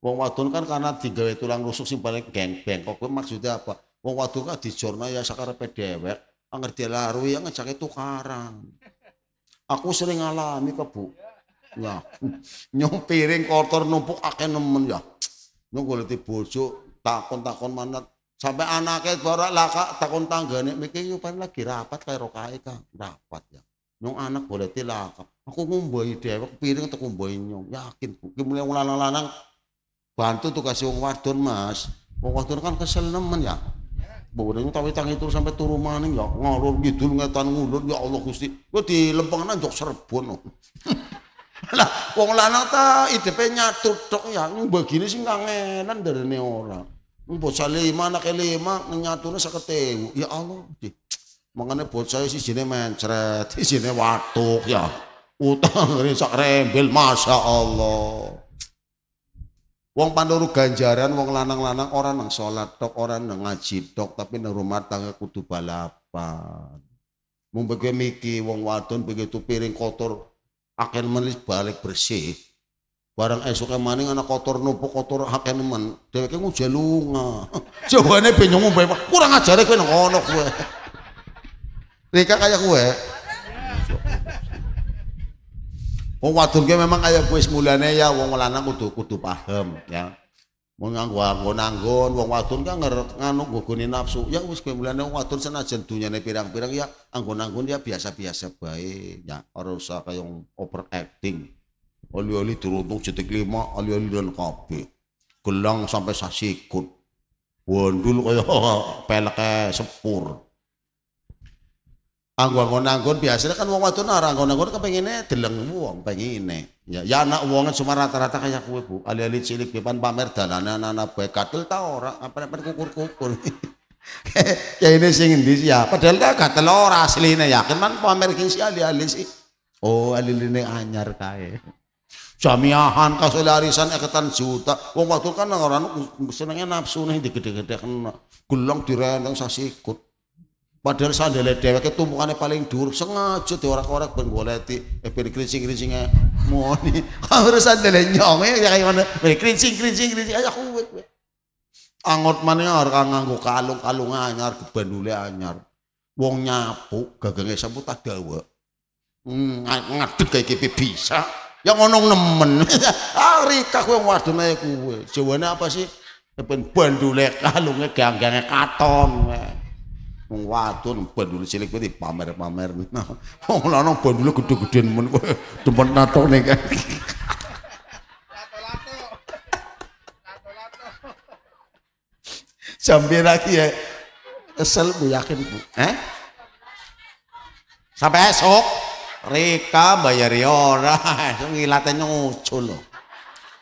Wong wadon kan karena digawe tulang rusuk sing paling geng bengkok kuwi maksudnya apa? Wong wadon kan dijorno ya sakarepe dewek, ah, ngerti laru ya ngejake tukaran. Aku sering alami kok, Bu. Ya. <laughs> Nyong piring kotor numpuk akeh nemen ya. Nyong goleti bojo takon-takon mana sampai anaknya barak laka takon tanggane mikir paling lagi rapat kayak rokai kan rapat ya. Nyong anak boleh tilaka. Aku ngombahi dewek piring atau ngumbai nyong. Yakin Bu, kemudian mulai lanang-lanang bantu tuh kasih wong wadon mas wong wadon kan kesel nemen ya itu tapi tangi itu sampai turu maning ya ngalor gitu ngetan ngulur ya Allah gusti gue di lempengan jok serbon <laughs> lah wong lanang ta idepe tok ya begini sih kangenan dari ne orang bocah lima anak lima nyatune seketewu ya Allah di makanya saya sih sini mencret sini <laughs> watuk ya utang <laughs> risak rembel masya Allah Wong panuru ganjaran, wong lanang-lanang orang nang sholat tok, orang nang ngaji tok, tapi nang rumah tangga kudu balapan. Mung bagi miki, wong wadon begitu piring kotor, akan menis balik bersih. Barang esoknya maning anak kotor numpuk kotor akhir men, dheweke nguja lunga. <laughs> Jawane ben nyungu bae, kurang ajare kowe nang kono kowe. <laughs> Rika kaya kowe. Wong wadon memang kaya kuis mulane ya wong lanang kudu kudu paham ya. Wong nganggo anggon-anggon, wong wadon kan ngerek nganu gugone nafsu. Ya wis kuwi mulane wong wadon senajan dunyane pirang-pirang ya anggon-anggon ya biasa-biasa bae ya. Ora usah kaya overacting. Oli-oli dirutung cetik lima, oli-oli dan kopi, Gelang sampai sasikut. Bondul kaya <laughs> peleknya sepur anggon-anggon biasanya kan wong wadon ora anggon-anggon kepengine deleng wong pengine ya ya anak wong cuma rata-rata kayak kue Bu ali-ali cilik pepan pamer dalane anak bae katel ta ora apa-apa kukur-kukur <laughs> ya ini sing endi ya padahal ta katil ora asline yakin man pamer sing si ali-ali sih oh ali-ali anyar kae jamiahan kasih arisan eketan juta wong wadon kan orang senenge nafsu nih digede-gede kena gulung direndang sasikut Padahal sandale dheweke tumpukane paling dhuwur, sengaja diorak-orak ben goleti eh ben krincing-krincinge moni. <laughs> Ora sandale nyong ya kayak mana, Ben krincing-krincing krincing aja kuwet. Angot maneh arek nganggo kalung-kalung anyar gebandule anyar. Wong nyapu gagangnya semut tak dawa. Mm, ngadeg kaya kipi bisa. yang onong nemen. hari <laughs> ah, rika kowe waduh, ae kowe. Jawane apa sih? Eh, ben bandule kalunge ganggange katon. Wong wadon bandul cilik kuwi pamer-pamer. <laughs> Wong lanang bandule gedhe gedhe men kowe demen nato kae. Sampai <laughs> lagi ya kesel bu yakin bu. Eh? Sampai esok Rika bayari ora, <laughs> ngilatnya nyucul loh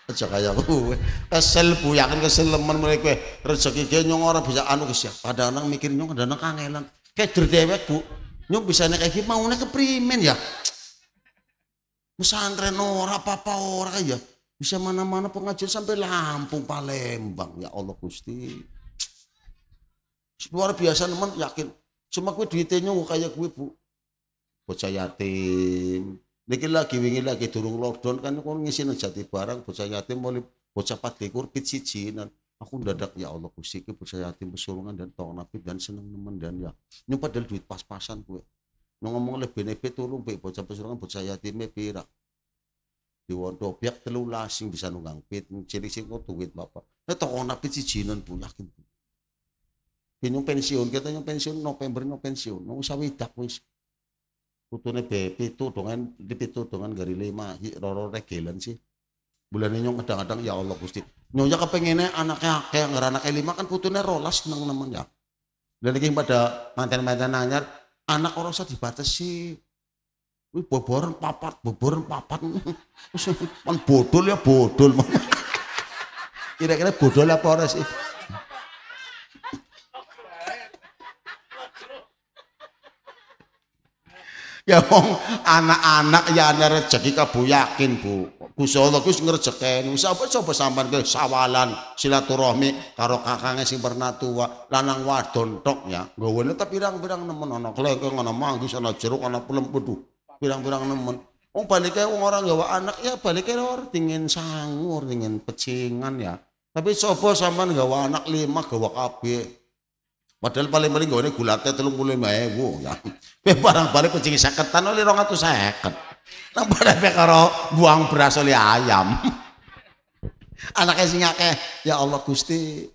aja kaya kowe kesel yakin kesel lemen mereka. rezeki ge nyong ora bisa anu siapa ada orang mikir nyong orang kangelan kayak dewek bu nyong bisa mau naik ke Primen ya pesantren ora apa-apa ora ya bisa mana-mana pengajian sampai Lampung Palembang ya Allah Gusti luar biasa teman yakin cuma gue duitnya kayak gue bu bocah yatim Niki lagi wingi lagi durung lockdown kan aku ngisi jati barang bocah yatim mau bocah patikur pit siji aku dadak ya Allah kusiki, iki bocah yatim pesulungan dan tong nabi dan seneng nemen dan ya nyempat padahal duit pas-pasan gue. no ngomong lebih nepe tulung pe bocah pesulungan bocah yatim pira di wondo biak telu lasing bisa nunggang pit ciri sih kok duit bapak Eh tong nabi sijinan pun yakin Ini pensiun kita yang pensiun November no pensiun no usah widak, wis kutune be pitu dongan di pitu dongan gari lima hi roro regelan sih bulan ini nyong kadang-kadang ya Allah gusti nyonya kepengennya anaknya kayak nggak anaknya lima kan putune rolas nang ya dan lagi pada mantan-mantan nanya anak orang saya dibatasi Wih, boboran papat, boboran papat. <laughs> Man bodol ya bodol. <laughs> Kira-kira bodol apa orang sih? Ya wong anak-anak ya ana rezeki kabu yakin Bu. Gusti Allah kuwi ngrejekeni. Sapa sapa sampean ke sawalan silaturahmi karo kakange sing pernah lanang wadon tok ya. Gawene tapi pirang-pirang nemen ana klengkeng ana manggis ana jeruk ana pelem pedu. Pirang-pirang nemen. Wong balike wong orang gawa anak ya balike lor dingin sangur, dingin pecingan ya. Tapi sapa sampean gawa anak lima gawa kabeh Padahal paling-paling gue ini gulatnya telung puluh lima ewu. Ya. barang balik kucing seketan oleh orang saya seket. Nampak ada karo buang beras oleh ayam. <laughs> Anaknya sing ya Allah Gusti.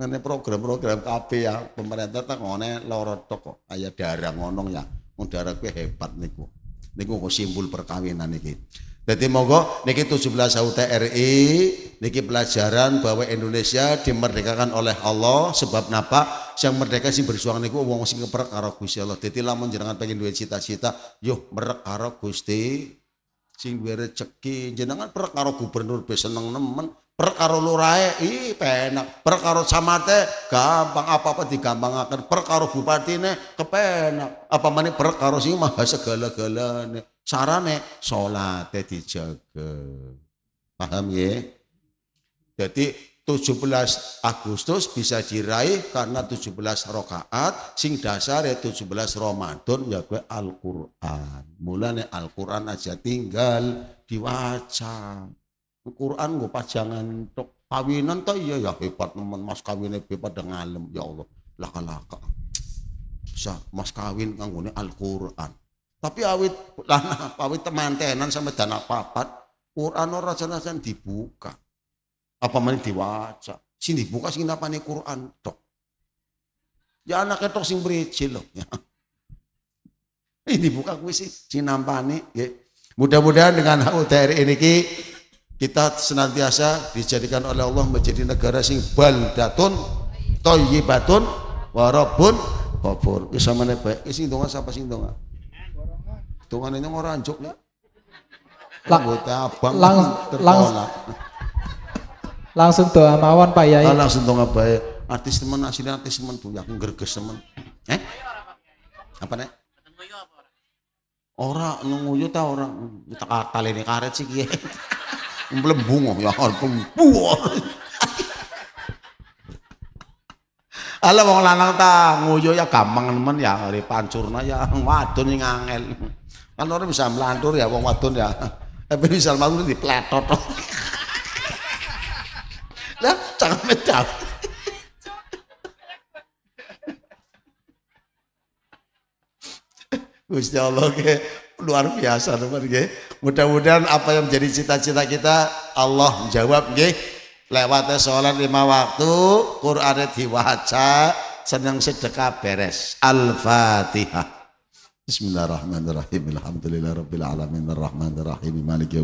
Nane program-program KB ya pemerintah tak ngone lorot toko ayah ya, darah ngonong ya. udara gue hebat nih niku. Niku kok simbol perkawinan niki. Jadi monggo niki 17 HUT RI niki pelajaran bahwa Indonesia dimerdekakan oleh Allah sebab napa? yang merdeka sih berjuang niku wong sing keprek karo Gusti Allah. Dadi lamun jenengan pengen duwe cita-cita, yo merek karo Gusti sing duwe rezeki. Jenengan perek karo gubernur be seneng nemen, perek karo lurae ih penak, perek karo samate gampang apa-apa digampangaken, perek karo bupatine kepenak. Apa meneh perek karo sing maha segala-galane. sholat, salate dijaga. Paham ya? Jadi 17 Agustus bisa diraih karena 17 rokaat sing dasar ya 17 Ramadan ya gue Al-Quran mulanya Al-Quran aja tinggal diwaca Al-Quran gue pajangan tok kawinan tuh iya ya hebat teman mas kawinnya hebat dengan ngalem ya Allah laka-laka bisa mas kawin nganggone Al-Quran tapi awit lana awit temantenan sama dana papat Quran orang-orang dibuka apa mana diwaca. Sing dibuka sing napane Quran tok. Ya anaknya tok sing brijil loh. Ya. Eh, ini buka kuwi sih sing nampane ya. Mudah-mudahan dengan UTR ini ki, kita senantiasa dijadikan oleh Allah menjadi negara sing baldatun thayyibatun wa rabbun ghafur. Wis nih ya, eh, baik. Sing donga sapa sing donga? Dongane orang anjuk lah Lang, abang lang, lang, Langsung doa mawon Pak Yai. Ah, langsung doa bae. Artis teman asli artis teman Bu, yang greges temen. Eh? Apa nek? Ora nunguyu ta ora tak ini karet sih kiye. <laughs> bungo ya orang mlembu. Ala wong lanang ta nguyu ya gampang nemen ya ngeri pancurna ya wadon sing angel. Kan ora bisa melantur ya wong wadon ya. Tapi misal mau dipletot. <laughs> Jangan medal. Gusti Allah ke luar biasa teman ke. Mudah-mudahan apa yang menjadi cita-cita kita Allah jawab ke. Lewatnya sholat lima waktu, qur'an diwaca, senang sedekah beres. Al-Fatihah. Bismillahirrahmanirrahim. Alhamdulillahirobbilalamin alamin arrahmanirrahim maliki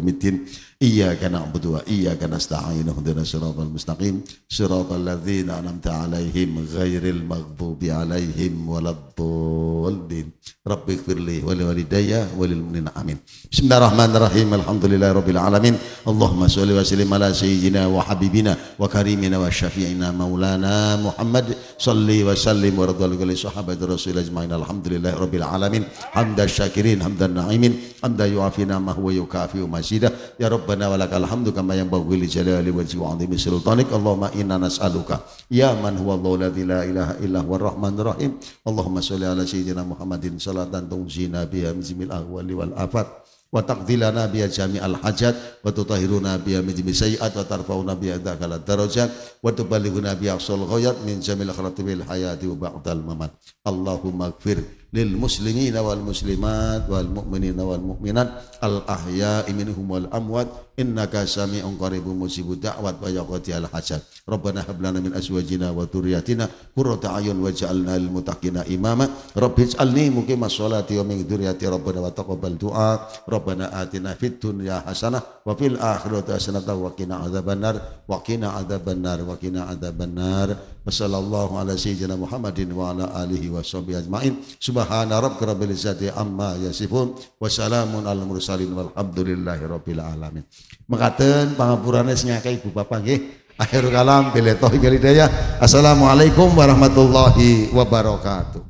Iyyaka na'budu wa iyyaka nasta'in ihdinas siratal mustaqim siratal ladzina an'amta 'alaihim ghairil maghdubi 'alaihim waladdallin rabbi ighfirli wa liwalidayya wa lil mu'minin amin Bismillahirrahmanirrahim Alhamdulillahirabbil alamin Allahumma shalli wa sallim ala sayyidina wa habibina wa karimina wa syafi'ina maulana Muhammad salli wa sallim wa radhiyallahu anhu sahabat rasul ajmain alhamdulillahirabbil alamin hamda syakirin hamdan na'imin hamda yu'afina ma huwa yukafi masidah ya rabb Rabbana walakal hamdu kama yang bagwi li jalali wajhi wa azimi sultanik Allahumma inna nas'aluka ya man huwa Allah la ilaha illa huwa rahmanir rahim Allahumma sholli ala sayyidina Muhammadin salatan tungzina biha min zimil ahwali wal afat wa taqdilana jami al hajat wa tutahhiruna biya min zimil sayiat wa tarfauna biya dakala darajat wa tuballighuna biya sul ghayat min jamil kharatib hayati wa ba'dal mamat Allahumma gfir lil muslimin wal muslimat wal mu'minin wal mu'minat al ahya'i minhum wal amwat innaka sami'un qaribun mujibu da'wat wa yaqati al hajat rabbana hab lana min azwajina wa dhurriyyatina qurrata ayun waj'alna lil muttaqina imama rabbij'alni muqimas sholati wa min dhurriyyati rabbana wa taqabbal du'a rabbana atina fid dunya hasanah wa fil akhirati hasanah wa qina adzabannar wa qina adzabannar wa qina adzabannar wa sallallahu ala sayyidina muhammadin wa ala alihi wa sahbihi ajmain subhana rabbika rabbil izzati amma yasifun wa salamun al mursalin walhamdulillahi rabbil alamin Mekaten pangapurane sing akeh Ibu Bapak nggih. Akhir kalam billahi taufiq hidayah. Assalamualaikum warahmatullahi wabarakatuh.